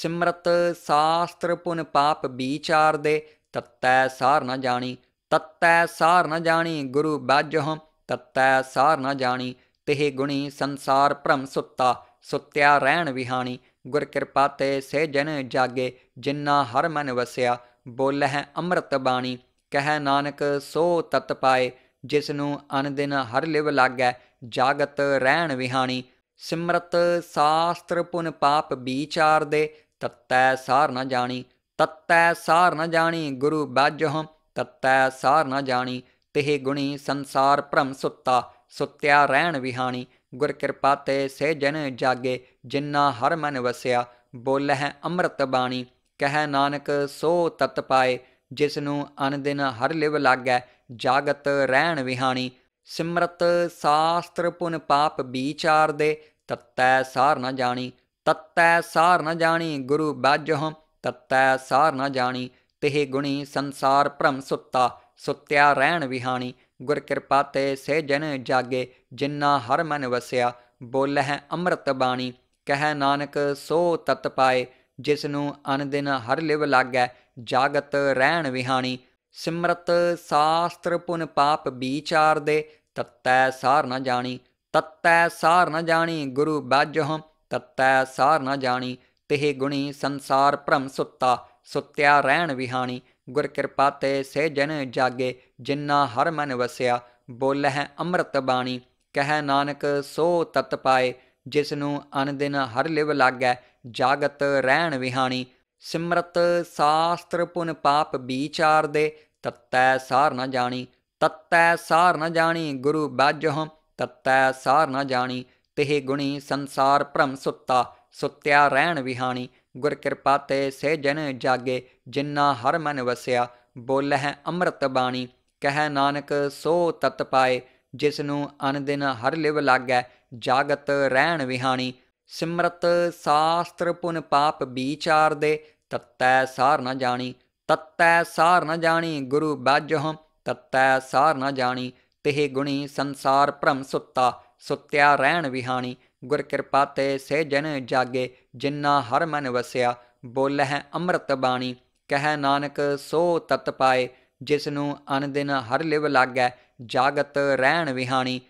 S1: ਸਿਮਰਤ ਸਾਸਤ੍ਰ ਪੁਨ ਪਾਪ ਵਿਚਾਰ ਦੇ ਤਤੈ ਸਾਰ ਨ ਜਾਣੀ ਤਤੈ ਸਾਰ ਨ ਜਾਣੀ ਗੁਰੂ ਬਾਜਹੁ ਤਤੈ ਸਾਰ ਨ ਜਾਣੀ ਤਿਹ ਗੁਣੀ ਸੰਸਾਰ ਭ੍ਰਮ ਸੁੱਤਾ ਸੁੱਤਿਆ ਰਹਿਣ ਵਿਹਾਣੀ ਗੁਰ ਕਿਰਪਾ ਤੇ ਸੇ ਜਨ ਜਾਗੇ ਜਿੰਨਾ ਹਰ ਮਨ ਵਸਿਆ ਬੋਲਹਿ ਅੰਮ੍ਰਿਤ ਬਾਣੀ ਕਹਿ ਨਾਨਕ ਸੋ ਤਤ ਪਾਏ ਜਿਸ ਨੂੰ ਅਨ ਦਿਨ ਹਰ ਲਿਵ ਲਾਗੈ ਜਾਗਤ ਰਹਿਣ ਵਿਹਾਣੀ ਸਿਮਰਤ ਸਾਸਤਰ ਪੁਨ ਪਾਪ ਵਿਚਾਰ ਦੇ ਤਤੈ ਸਾਰ ਨ ਜਾਣੀ ਤਤੈ ਸਾਰ ਨ ਜਾਣੀ ਗੁਰੂ ਬਾਜਹੁ ਤਤੈ ਸਾਰ ਨ ਜਾਣੀ ਤਿਹ ਗੁਣੀ ਸੰਸਾਰ ਭ੍ਰਮ ਸੁੱਤਾ ਸੁੱਤਿਆ ਰਹਿਣ ਵਿਹਾਣੀ ਗੁਰ ਕਿਰਪਾ ਤੇ ਸੇ ਜਨ ਜਾਗੇ ਜਿਨ੍ਹਾਂ ਹਰ ਮਨ ਵਸਿਆ ਬੋਲਹਿ ਅੰਮ੍ਰਿਤ ਬਾਣੀ ਕਹਿ ਨਾਨਕ ਸੋ ਤਤ ਪਾਏ ਜਿਸ ਨੂੰ ਅਨ ਦਿਨ ਹਰ ਲਿਵ ਲਾਗੈ ਜਾਗਤ ਰਹਿਣ ਵਿਹਾਣੀ ਸਿਮਰਤ ਸਾਸਤ੍ਰ ਪੁਨ ਪਾਪ ਵਿਚਾਰ ਦੇ ਤਤੈ ਸਾਰ ਨ ਜਾਣੀ ਤਤੈ ਸਾਰ ਨ ਜਾਣੀ ਗੁਰੂ ਬਾਜਹੁ ਤਤੈ ਸਾਰ ਨ ਜਾਣੀ ਤਿਹ ਗੁਣੀ ਸੰਸਾਰ ਭ੍ਰਮ ਸੁੱਤਾ ਸੁੱਤਿਆ ਰਹਿਣ ਵਿਹਾਣੀ ਗੁਰ ਕਿਰਪਾ ਤੇ ਸੇ ਜਨ ਜਾਗੇ ਜਿੰਨਾ ਹਰ ਮਨ ਵਸਿਆ ਬੋਲਹਿ ਅੰਮ੍ਰਿਤ ਬਾਣੀ ਕਹਿ ਨਾਨਕ ਸੋ ਤਤ ਪਾਏ ਜਿਸ ਨੂੰ ਅਨ ਦਿਨ ਹਰ ਲਿਵ ਲਾਗੈ ਜਾਗਤ ਰਹਿਣ ਵਿਹਾਣੀ ਸਿਮਰਤ ਸਾਸਤ੍ਰ ਪੁਨ ਪਾਪ ਵਿਚਾਰ ਦੇ ਤਤੈ ਸਾਰ ਨ ਜਾਣੀ ਤਤੈ ਸਾਰ ਨ ਜਾਣੀ ਗੁਰੂ ਬਾਜਹ ਤਤੈ ਸਾਰ ਨ ਜਾਣੀ ਤਿਹ ਗੁਣੀ ਸੰਸਾਰ ਭ੍ਰਮ ਸੁੱਤਾ ਸੁੱਤਿਆ ਰਹਿਣ ਵਿਹਾਣੀ ਗੁਰ ਕਿਰਪਾ ਤੇ ਸੇ ਜਨ ਜਾਗੇ ਜਿੰਨਾ ਹਰ ਮਨ ਵਸਿਆ ਬੋਲਹਿ ਅੰਮ੍ਰਿਤ ਬਾਣੀ ਕਹਿ ਨਾਨਕ ਸੋ ਤਤ ਪਾਏ ਜਿਸ ਨੂੰ ਅਨ ਦਿਨ ਹਰ ਲਿਵ ਲਾਗੈ ਜਾਗਤ ਰਹਿਣ ਵਿਹਾਣੀ ਸਿਮਰਤ ਸਾਸਤ੍ਰ ਪੁਨ ਪਾਪ ਵਿਚਾਰ ਦੇ ਤਤੈ ਸਾਰ ਨ ਜਾਣੀ ਤਤੈ ਸਾਰ ਨ ਜਾਣੀ ਗੁਰੂ ਬਾਜਹੁ ਤਤੈ ਸਾਰ ਨ ਜਾਣੀ ਤਿਹ ਗੁਣੀ ਸੰਸਾਰ ਭ੍ਰਮ ਸੁੱਤਾ ਸੁੱਤਿਆ ਰਹਿਣ ਵਿਹਾਣੀ ਗੁਰ ਕਿਰਪਾ ਤੇ ਸੇ ਜਨ ਜਾਗੇ ਜਿੰਨਾ ਹਰ ਮਨ ਵਸਿਆ ਬੋਲਹਿ ਅੰਮ੍ਰਿਤ ਬਾਣੀ ਕਹਿ ਨਾਨਕ ਸੋ ਤਤ ਪਾਏ ਜਿਸ ਨੂੰ ਅਨ ਦਿਨ ਹਰ ਲਿਵ ਲਾਗੈ ਜਾਗਤ ਰਹਿਣ ਵਿਹਾਣੀ ਸਿਮਰਤ ਸਾਸਤਰ ਪੁਨ ਪਾਪ ਵਿਚਾਰ ਦੇ ਤਤੈ ਸਾਰ ਨ ਜਾਣੀ ਤਤੈ ਸਾਰ ਨ ਜਾਣੀ ਗੁਰੂ ਬਾਜਹੁ ਤਤੈ ਸਾਰ ਨ ਜਾਣੀ ਤਿਹ ਗੁਣੀ ਸੰਸਾਰ ਭ੍ਰਮ ਸੁੱਤਾ ਸੁੱਤਿਆ ਰਹਿਣ ਵਿਹਾਣੀ ਗੁਰ ਕਿਰਪਾ ਤੇ ਸੇ ਜਨ ਜਾਗੇ ਜਿਨ੍ਹਾਂ ਹਰ ਮਨ ਵਸਿਆ ਬੋਲਹਿ ਅੰਮ੍ਰਿਤ ਬਾਣੀ ਕਹਿ ਨਾਨਕ ਸੋ ਤਤ ਪਾਏ ਜਿਸ ਨੂੰ ਅਨ ਦਿਨ ਹਰ ਲਿਵ ਲਾਗੈ ਜਾਗਤ ਰਹਿਣ ਵਿਹਾਣੀ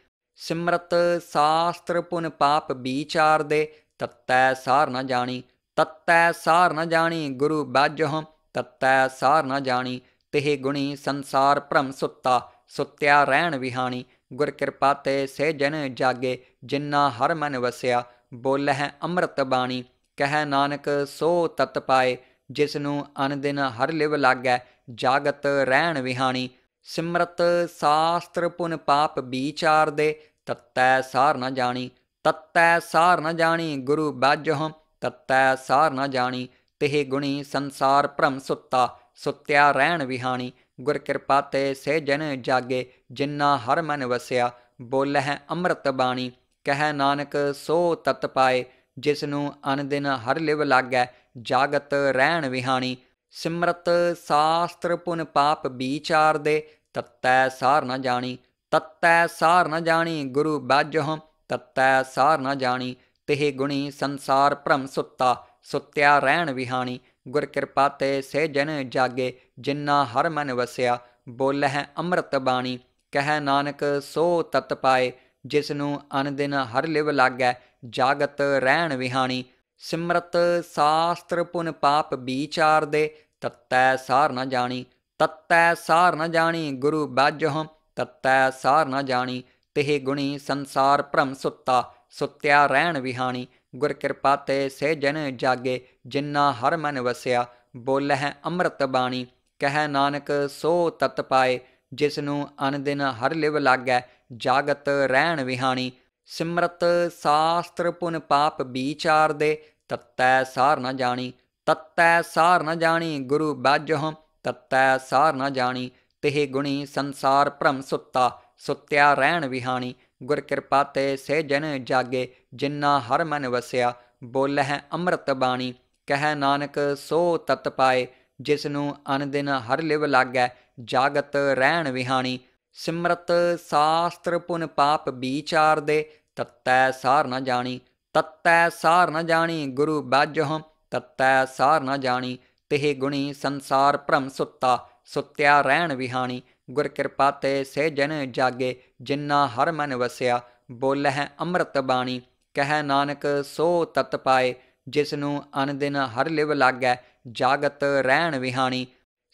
S1: ਸਿਮਰਤ ਸਾਸਤ੍ਰ ਪੁਨ ਪਾਪ ਵਿਚਾਰ ਦੇ ਤਤੈ ਸਾਰ ਨ ਜਾਣੀ ਤਤੈ ਸਾਰ ਨ ਜਾਣੀ ਗੁਰੂ ਬਾਜਹੁ ਤਤੈ ਸਾਰ ਨ ਜਾਣੀ ਤਿਹ ਗੁਣੀ ਸੰਸਾਰ ਭ੍ਰਮ ਸੁੱਤਾ ਸੁੱਤਿਆ ਰਹਿਣ ਵਿਹਾਣੀ ਗੁਰ ਕਿਰਪਾ ਤੇ ਸੇ ਜਨ ਜਾਗੇ ਜਿੰਨਾ ਹਰ ਮਨ ਵਸਿਆ ਬੋਲਹਿ ਅੰਮ੍ਰਿਤ ਬਾਣੀ ਕਹਿ ਨਾਨਕ ਸੋ ਤਤ ਪਾਏ ਜਿਸ ਨੂੰ ਅਨ ਦਿਨ ਹਰ ਲਿਵ ਲਾਗੈ ਜਾਗਤ ਰਹਿਣ ਵਿਹਾਣੀ ਸਿਮਰਤ ਸਾਸਤ੍ਰ ਪੁਨ ਪਾਪ ਵਿਚਾਰ ਦੇ ਤਤੈ ਸਾਰ ਨ ਜਾਣੀ ਤਤੈ ਸਾਰ ਨ ਜਾਣੀ ਗੁਰੂ ਬਾਜਹੁ ਤਤੈ ਸਾਰ ਨ ਜਾਣੀ ਤਿਹ ਗੁਣੀ ਸੰਸਾਰ ਭ੍ਰਮ ਸੁੱਤਾ ਸੁੱਤਿਆ ਰਹਿਣ ਵਿਹਾਣੀ ਗੁਰ ਕਿਰਪਾ ਤੇ ਸੇ ਜਨ ਜਾਗੇ ਜਿੰਨਾ ਹਰ ਮਨ ਵਸਿਆ ਬੋਲਹਿ ਅੰਮ੍ਰਿਤ ਬਾਣੀ ਕਹਿ ਨਾਨਕ ਸੋ ਤਤ ਪਾਏ ਜਿਸ ਨੂੰ ਅਨ ਦਿਨ ਹਰ ਲਿਵ ਲਾਗੈ ਜਾਗਤ ਰਹਿਣ ਵਿਹਾਣੀ ਸਿਮਰਤ ਸਾਸਤਰ ਪੁਨ ਪਾਪ ਵਿਚਾਰ ਦੇ ਤਤੈ ਸਾਰ ਨ ਜਾਣੀ ਤਤੈ ਸਾਰ ਨ ਜਾਣੀ ਗੁਰੂ ਬਾਜਹ ਤਤੈ ਸਾਰ ਨ ਜਾਣੀ ਤਿਹ ਗੁਣੀ ਸੰਸਾਰ ਭ੍ਰਮ ਸੁੱਤਾ ਸੁੱਤਿਆ ਰਹਿਣ ਵਿਹਾਣੀ ਗੁਰ ਕਿਰਪਾ ਤੇ ਸੇ ਜਨ ਜਾਗੇ ਜਿਨ੍ਹਾਂ ਹਰ ਮਨ ਵਸਿਆ ਬੋਲਹਿ ਅੰਮ੍ਰਿਤ ਬਾਣੀ ਕਹਿ ਨਾਨਕ ਸੋ ਤਤ ਪਾਏ ਜਿਸ ਨੂੰ ਅਨ ਦਿਨ ਹਰ ਲਿਵ ਲਾਗੈ ਜਾਗਤ ਰਹਿਣ ਵਿਹਾਣੀ ਸਿਮਰਤ ਸਾਸਤਰ ਪੁਨ ਪਾਪ ਵਿਚਾਰ ਦੇ ਤਤੈ ਸਾਰ ਨ ਜਾਣੀ ਤਤੈ ਸਾਰ ਨ ਜਾਣੀ ਗੁਰੂ ਬਾਜਹੁ ਤਤੈ ਸਾਰ ਨ ਜਾਣੀ ਤਿਹ ਗੁਣੀ ਸੰਸਾਰ ਭ੍ਰਮ ਸੁੱਤਾ ਸੁੱਤਿਆ ਰਹਿਣ ਵਿਹਾਣੀ ਗੁਰ ਕਿਰਪਾ ਤੇ ਸੇ ਜਨ ਜਾਗੇ ਜਿੰਨਾ ਹਰ ਮਨ ਵਸਿਆ ਬੋਲਹਿ ਅੰਮ੍ਰਿਤ ਬਾਣੀ ਕਹੈ ਨਾਨਕ ਸੋ ਤਤ ਪਾਏ ਜਿਸ ਨੂੰ ਅਨ ਦਿਨ ਹਰ ਲਿਵ ਲਾਗੈ ਜਾਗਤ ਰਹਿਣ ਵਿਹਾਣੀ ਸਿਮਰਤ ਸਾਸਤ੍ਰ ਪੁਨ ਪਾਪ ਵਿਚਾਰ ਦੇ ਤਤੈ ਸਾਰ ਨ ਜਾਣੀ ਤਤੈ ਸਾਰ ਨ ਜਾਣੀ ਗੁਰੂ ਬਾਜਹੁ ਤਤੈ ਸਾਰ ਨ ਜਾਣੀ ਤਿਹ ਗੁਣੀ ਸੰਸਾਰ ਭ੍ਰਮ ਸੁੱਤਾ ਸੁੱਤਿਆ ਰਹਿਣ ਵਿਹਾਣੀ ਗੁਰ ਕਿਰਪਾ ਤੇ ਸੇ ਜਨ ਜਾਗੇ ਜਿੰਨਾ ਹਰ ਮਨ ਵਸਿਆ ਬੋਲਹਿ ਅੰਮ੍ਰਿਤ ਬਾਣੀ ਕਹਿ ਨਾਨਕ ਸੋ ਤਤ ਪਾਏ ਜਿਸ ਨੂੰ ਅਨ ਦਿਨ ਹਰ ਲਿਵ ਲਾਗੈ ਜਾਗਤ ਰਹਿਣ ਵਿਹਾਣੀ ਸਿਮਰਤ ਸਾਸਤ੍ਰ ਪੁਨ ਪਾਪ ਵਿਚਾਰ ਦੇ ਤਤੈ ਸਾਰ ਨ ਜਾਣੀ ਤਤੈ ਸਾਰ ਨ ਜਾਣੀ ਗੁਰੂ ਬਾਜਹੁ ਤਤੈ ਸਾਰ ਨ ਜਾਣੀ ਤਿਹ ਗੁਣੀ ਸੰਸਾਰ ਭ੍ਰਮ ਸੁੱਤਾ ਸੁੱਤਿਆ ਰਹਿਣ ਵਿਹਾਣੀ ਗੁਰ ਕਿਰਪਾ ਤੇ ਸੇ ਜਨ ਜਾਗੇ ਜਿੰਨਾ ਹਰ ਮਨ ਵਸਿਆ ਬੋਲਹਿ ਅੰਮ੍ਰਿਤ ਬਾਣੀ ਕਹਿ ਨਾਨਕ ਸੋ ਤਤ ਪਾਏ ਜਿਸ ਨੂੰ ਅਨ ਦਿਨ ਹਰ ਲਿਵ ਲਾਗੈ ਜਾਗਤ ਰਹਿਣ ਵਿਹਾਣੀ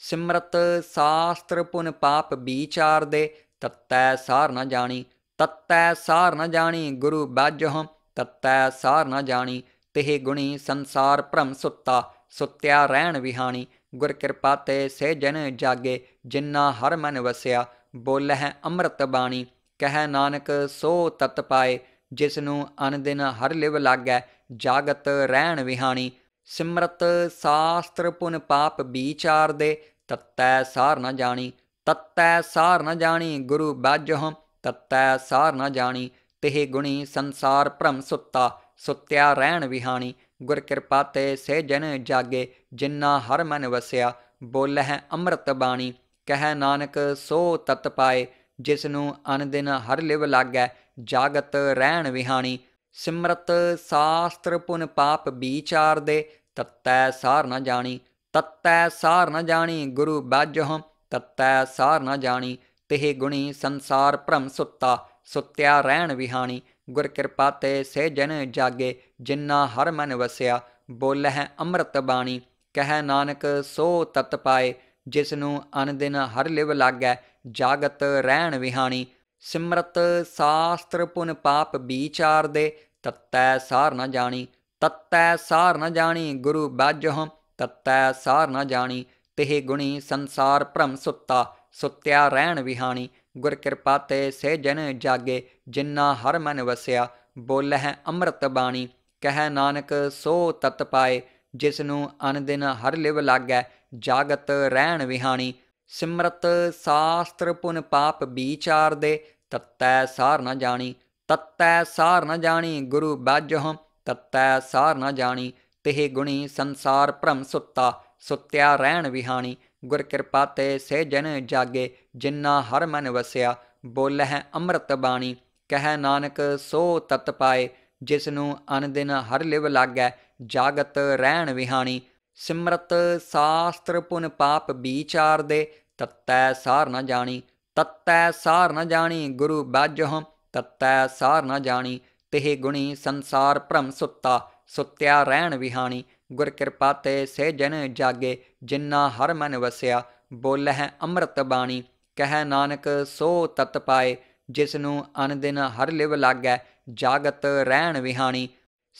S1: ਸਿਮਰਤ ਸਾਸਤ੍ਰ ਪੁਨ ਪਾਪ ਵਿਚਾਰ ਦੇ ਤਤੈ ਸਾਰ ਨ ਜਾਣੀ ਤਤੈ ਸਾਰ ਨ ਜਾਣੀ ਗੁਰੂ ਬਾਜਹ ਤਤੈ ਸਾਰ ਨ ਜਾਣੀ ਤਿਹ ਗੁਣੀ ਸੰਸਾਰ ਭ੍ਰਮ ਸੁੱਤਾ ਸੁੱਤਿਆ ਰਹਿਣ ਵਿਹਾਣੀ ਗੁਰ ਕਿਰਪਾ ਤੇ ਸੇ ਜਨ ਜਾਗੇ ਜਿਨਾਂ ਹਰ ਮਨ ਵਸਿਆ ਬੋਲਹਿ ਅੰਮ੍ਰਿਤ ਬਾਣੀ ਕਹਿ ਨਾਨਕ ਸੋ ਤਤ ਪਾਏ ਜਿਸ ਨੂੰ ਅਨ ਦਿਨ ਹਰ ਲਿਵ ਲਾਗੈ ਜਾਗਤ ਰਹਿਣ ਵਿਹਾਣੀ ਸਿਮਰਤ ਸਾਸਤ੍ਰ ਪੁਨ ਪਾਪ ਵਿਚਾਰ ਦੇ ਤਤੈ ਸਾਰ ਨ ਜਾਣੀ ਤਤੈ ਸਾਰ ਨ ਜਾਣੀ ਗੁਰੂ ਬਾਜਹੁ ਤਤੈ ਸਾਰ ਨ ਜਾਣੀ ਤਿਹ ਗੁਣੀ ਸੰਸਾਰ ਭ੍ਰਮ ਸੁੱਤਾ ਸੁੱਤਿਆ ਰਹਿਣ ਵਿਹਾਣੀ ਗੁਰ ਕਿਰਪਾ ਤੇ ਸੇ ਜਨ ਜਾਗੇ ਜਿੰਨਾ ਹਰ ਮਨ ਵਸਿਆ ਬੋਲਹਿ ਅੰਮ੍ਰਿਤ ਬਾਣੀ ਕਹਿ ਨਾਨਕ ਸੋ ਤਤ ਪਾਏ ਜਿਸ ਨੂੰ ਅਨ ਦਿਨ ਹਰ ਲਿਵ ਲਾਗੈ ਜਾਗਤ ਰਹਿਣ ਵਿਹਾਣੀ ਸਿਮਰਤ ਸਾਸਤਰ ਪੁਨ ਪਾਪ ਵਿਚਾਰ ਦੇ ਤਤੈ ਸਾਰ ਨ ਜਾਣੀ ਤਤੈ ਸਾਰ ਨ ਜਾਣੀ ਗੁਰੂ ਬਾਜਹੁ ਤਤੈ ਸਾਰ ਨ ਜਾਣੀ ਤਿਹ ਗੁਣੀ ਸੰਸਾਰ ਭ੍ਰਮ ਸੁੱਤਾ ਸੁੱਤਿਆ ਰਹਿਣ ਵਿਹਾਣੀ ਗੁਰ ਕਿਰਪਾ ਤੇ ਸੇ ਜਨ ਜਾਗੇ ਜਿਨ੍ਹਾਂ ਹਰ ਮਨ ਵਸਿਆ ਬੋਲਹਿ ਅੰਮ੍ਰਿਤ ਬਾਣੀ ਕਹਿ ਨਾਨਕ ਸੋ ਤਤ ਪਾਏ ਜਿਸ ਨੂੰ ਅਨ ਦਿਨ ਹਰ ਲਿਵ ਲਾਗੈ ਜਾਗਤ ਰਹਿਣ ਵਿਹਾਣੀ ਸਿਮਰਤ ਸਾਸਤ੍ਰ ਪੁਨ ਪਾਪ ਵਿਚਾਰ ਦੇ ਤਤੈ ਸਾਰ ਨ ਜਾਣੀ ਤਤੈ ਸਾਰ ਨ ਜਾਣੀ ਗੁਰੂ ਬਾਜਹੁ ਤਤੈ ਸਾਰ ਨ ਜਾਣੀ ਤਿਹ ਗੁਣੀ ਸੰਸਾਰ ਭ੍ਰਮ ਸੁੱਤਾ ਸੁੱਤਿਆ ਰਹਿਣ ਵਿਹਾਣੀ ਗੁਰ ਕਿਰਪਾ ਤੇ ਸੇ ਜਨ ਜਾਗੇ ਜਿਨ੍ਹਾਂ ਹਰ ਮਨ ਵਸਿਆ ਬੋਲਹਿ ਅੰਮ੍ਰਿਤ ਬਾਣੀ ਕਹਿ ਨਾਨਕ ਸੋ ਤਤ ਪਾਏ ਜਿਸ ਨੂੰ ਅਨ ਦਿਨ ਹਰ ਲਿਵ ਲਾਗੈ ਜਾਗਤ ਰਹਿਣ ਵਿਹਾਣੀ ਸਿਮਰਤ ਸਾਸਤ੍ਰ ਪੁਨ ਪਾਪ ਵਿਚਾਰ ਦੇ ਤਤੈ ਸਾਰ ਨ ਜਾਣੀ ਤਤੈ ਸਾਰ ਨ ਜਾਣੀ ਗੁਰੂ ਬਾਜਹੁ ਤਤੈ ਸਾਰ ਨ ਜਾਣੀ ਤਿਹ ਗੁਣੀ ਸੰਸਾਰ ਭ੍ਰਮ ਸੁੱਤਾ ਸੁੱਤਿਆ ਰਹਿਣ ਵਿਹਾਣੀ ਗੁਰ ਕਿਰਪਾ ਤੇ ਸੇ ਜਨ ਜਾਗੇ ਜਿੰਨਾ ਹਰ ਮਨ ਵਸਿਆ ਬੋਲਹਿ ਅੰਮ੍ਰਿਤ ਬਾਣੀ ਕਹਿ ਨਾਨਕ ਸੋ ਤਤ ਪਾਏ ਜਿਸ ਨੂੰ ਅਨ ਦਿਨ ਹਰ ਲਿਵ ਲਾਗੈ ਜਾਗਤ ਰਹਿਣ ਵਿਹਾਣੀ ਸਿਮਰਤ ਸਾਸਤਰ ਪੁਨ ਪਾਪ ਵਿਚਾਰ ਦੇ ਤਤੈ ਸਾਰ ਨ ਜਾਣੀ ਤਤੈ ਸਾਰ ਨ ਜਾਣੀ ਗੁਰੂ ਬਾਜਹੁ ਤਤੈ ਸਾਰ ਨ ਜਾਣੀ ਤਿਹ ਗੁਣੀ ਸੰਸਾਰ ਭ੍ਰਮ ਸੁੱਤਾ ਸੁੱਤਿਆ ਰਹਿਣ ਵਿਹਾਣੀ ਗੁਰ ਕਿਰਪਾ ਤੇ ਸੇ ਜਨ ਜਾਗੇ ਜਿੰਨਾ ਹਰ ਮਨ ਵਸਿਆ ਬੋਲਹਿ ਅੰਮ੍ਰਿਤ ਬਾਣੀ ਕਹਿ ਨਾਨਕ ਸੋ ਤਤ ਪਾਏ ਜਿਸ ਨੂੰ ਅਨ ਦਿਨ ਹਰ ਲਿਵ ਲਾਗੈ ਜਾਗਤ ਰਹਿਣ ਵਿਹਾਣੀ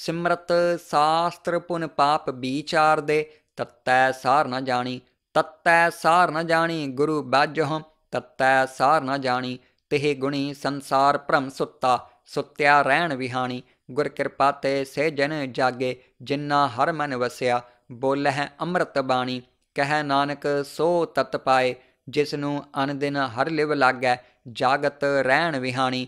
S1: ਸਿਮਰਤ ਸਾਸਤ੍ਰ ਪੁਨ ਪਾਪ ਵਿਚਾਰ ਦੇ ਤਤੈ ਸਾਰ ਨ ਜਾਣੀ ਤਤੈ ਸਾਰ ਨ ਜਾਣੀ ਗੁਰੂ ਬਾਜਹੁ ਤਤੈ ਸਾਰ ਨ ਜਾਣੀ ਤਿਹ ਗੁਣੀ ਸੰਸਾਰ ਭ੍ਰਮ ਸੁੱਤਾ ਸੁੱਤਿਆ ਰਹਿਣ ਵਿਹਾਣੀ ਗੁਰ ਕਿਰਪਾ ਤੇ ਸੇ ਜਨ ਜਾਗੇ ਜਿਨ੍ਹਾਂ ਹਰ ਮਨ ਵਸਿਆ ਬੋਲਹਿ ਅੰਮ੍ਰਿਤ ਬਾਣੀ ਕਹੈ ਨਾਨਕ ਸੋ ਤਤ ਪਾਏ ਜਿਸ ਨੂੰ ਅਨ ਦਿਨ ਹਰ ਲਿਵ ਲਾਗੈ ਜਾਗਤ ਰਹਿਣ ਵਿਹਾਣੀ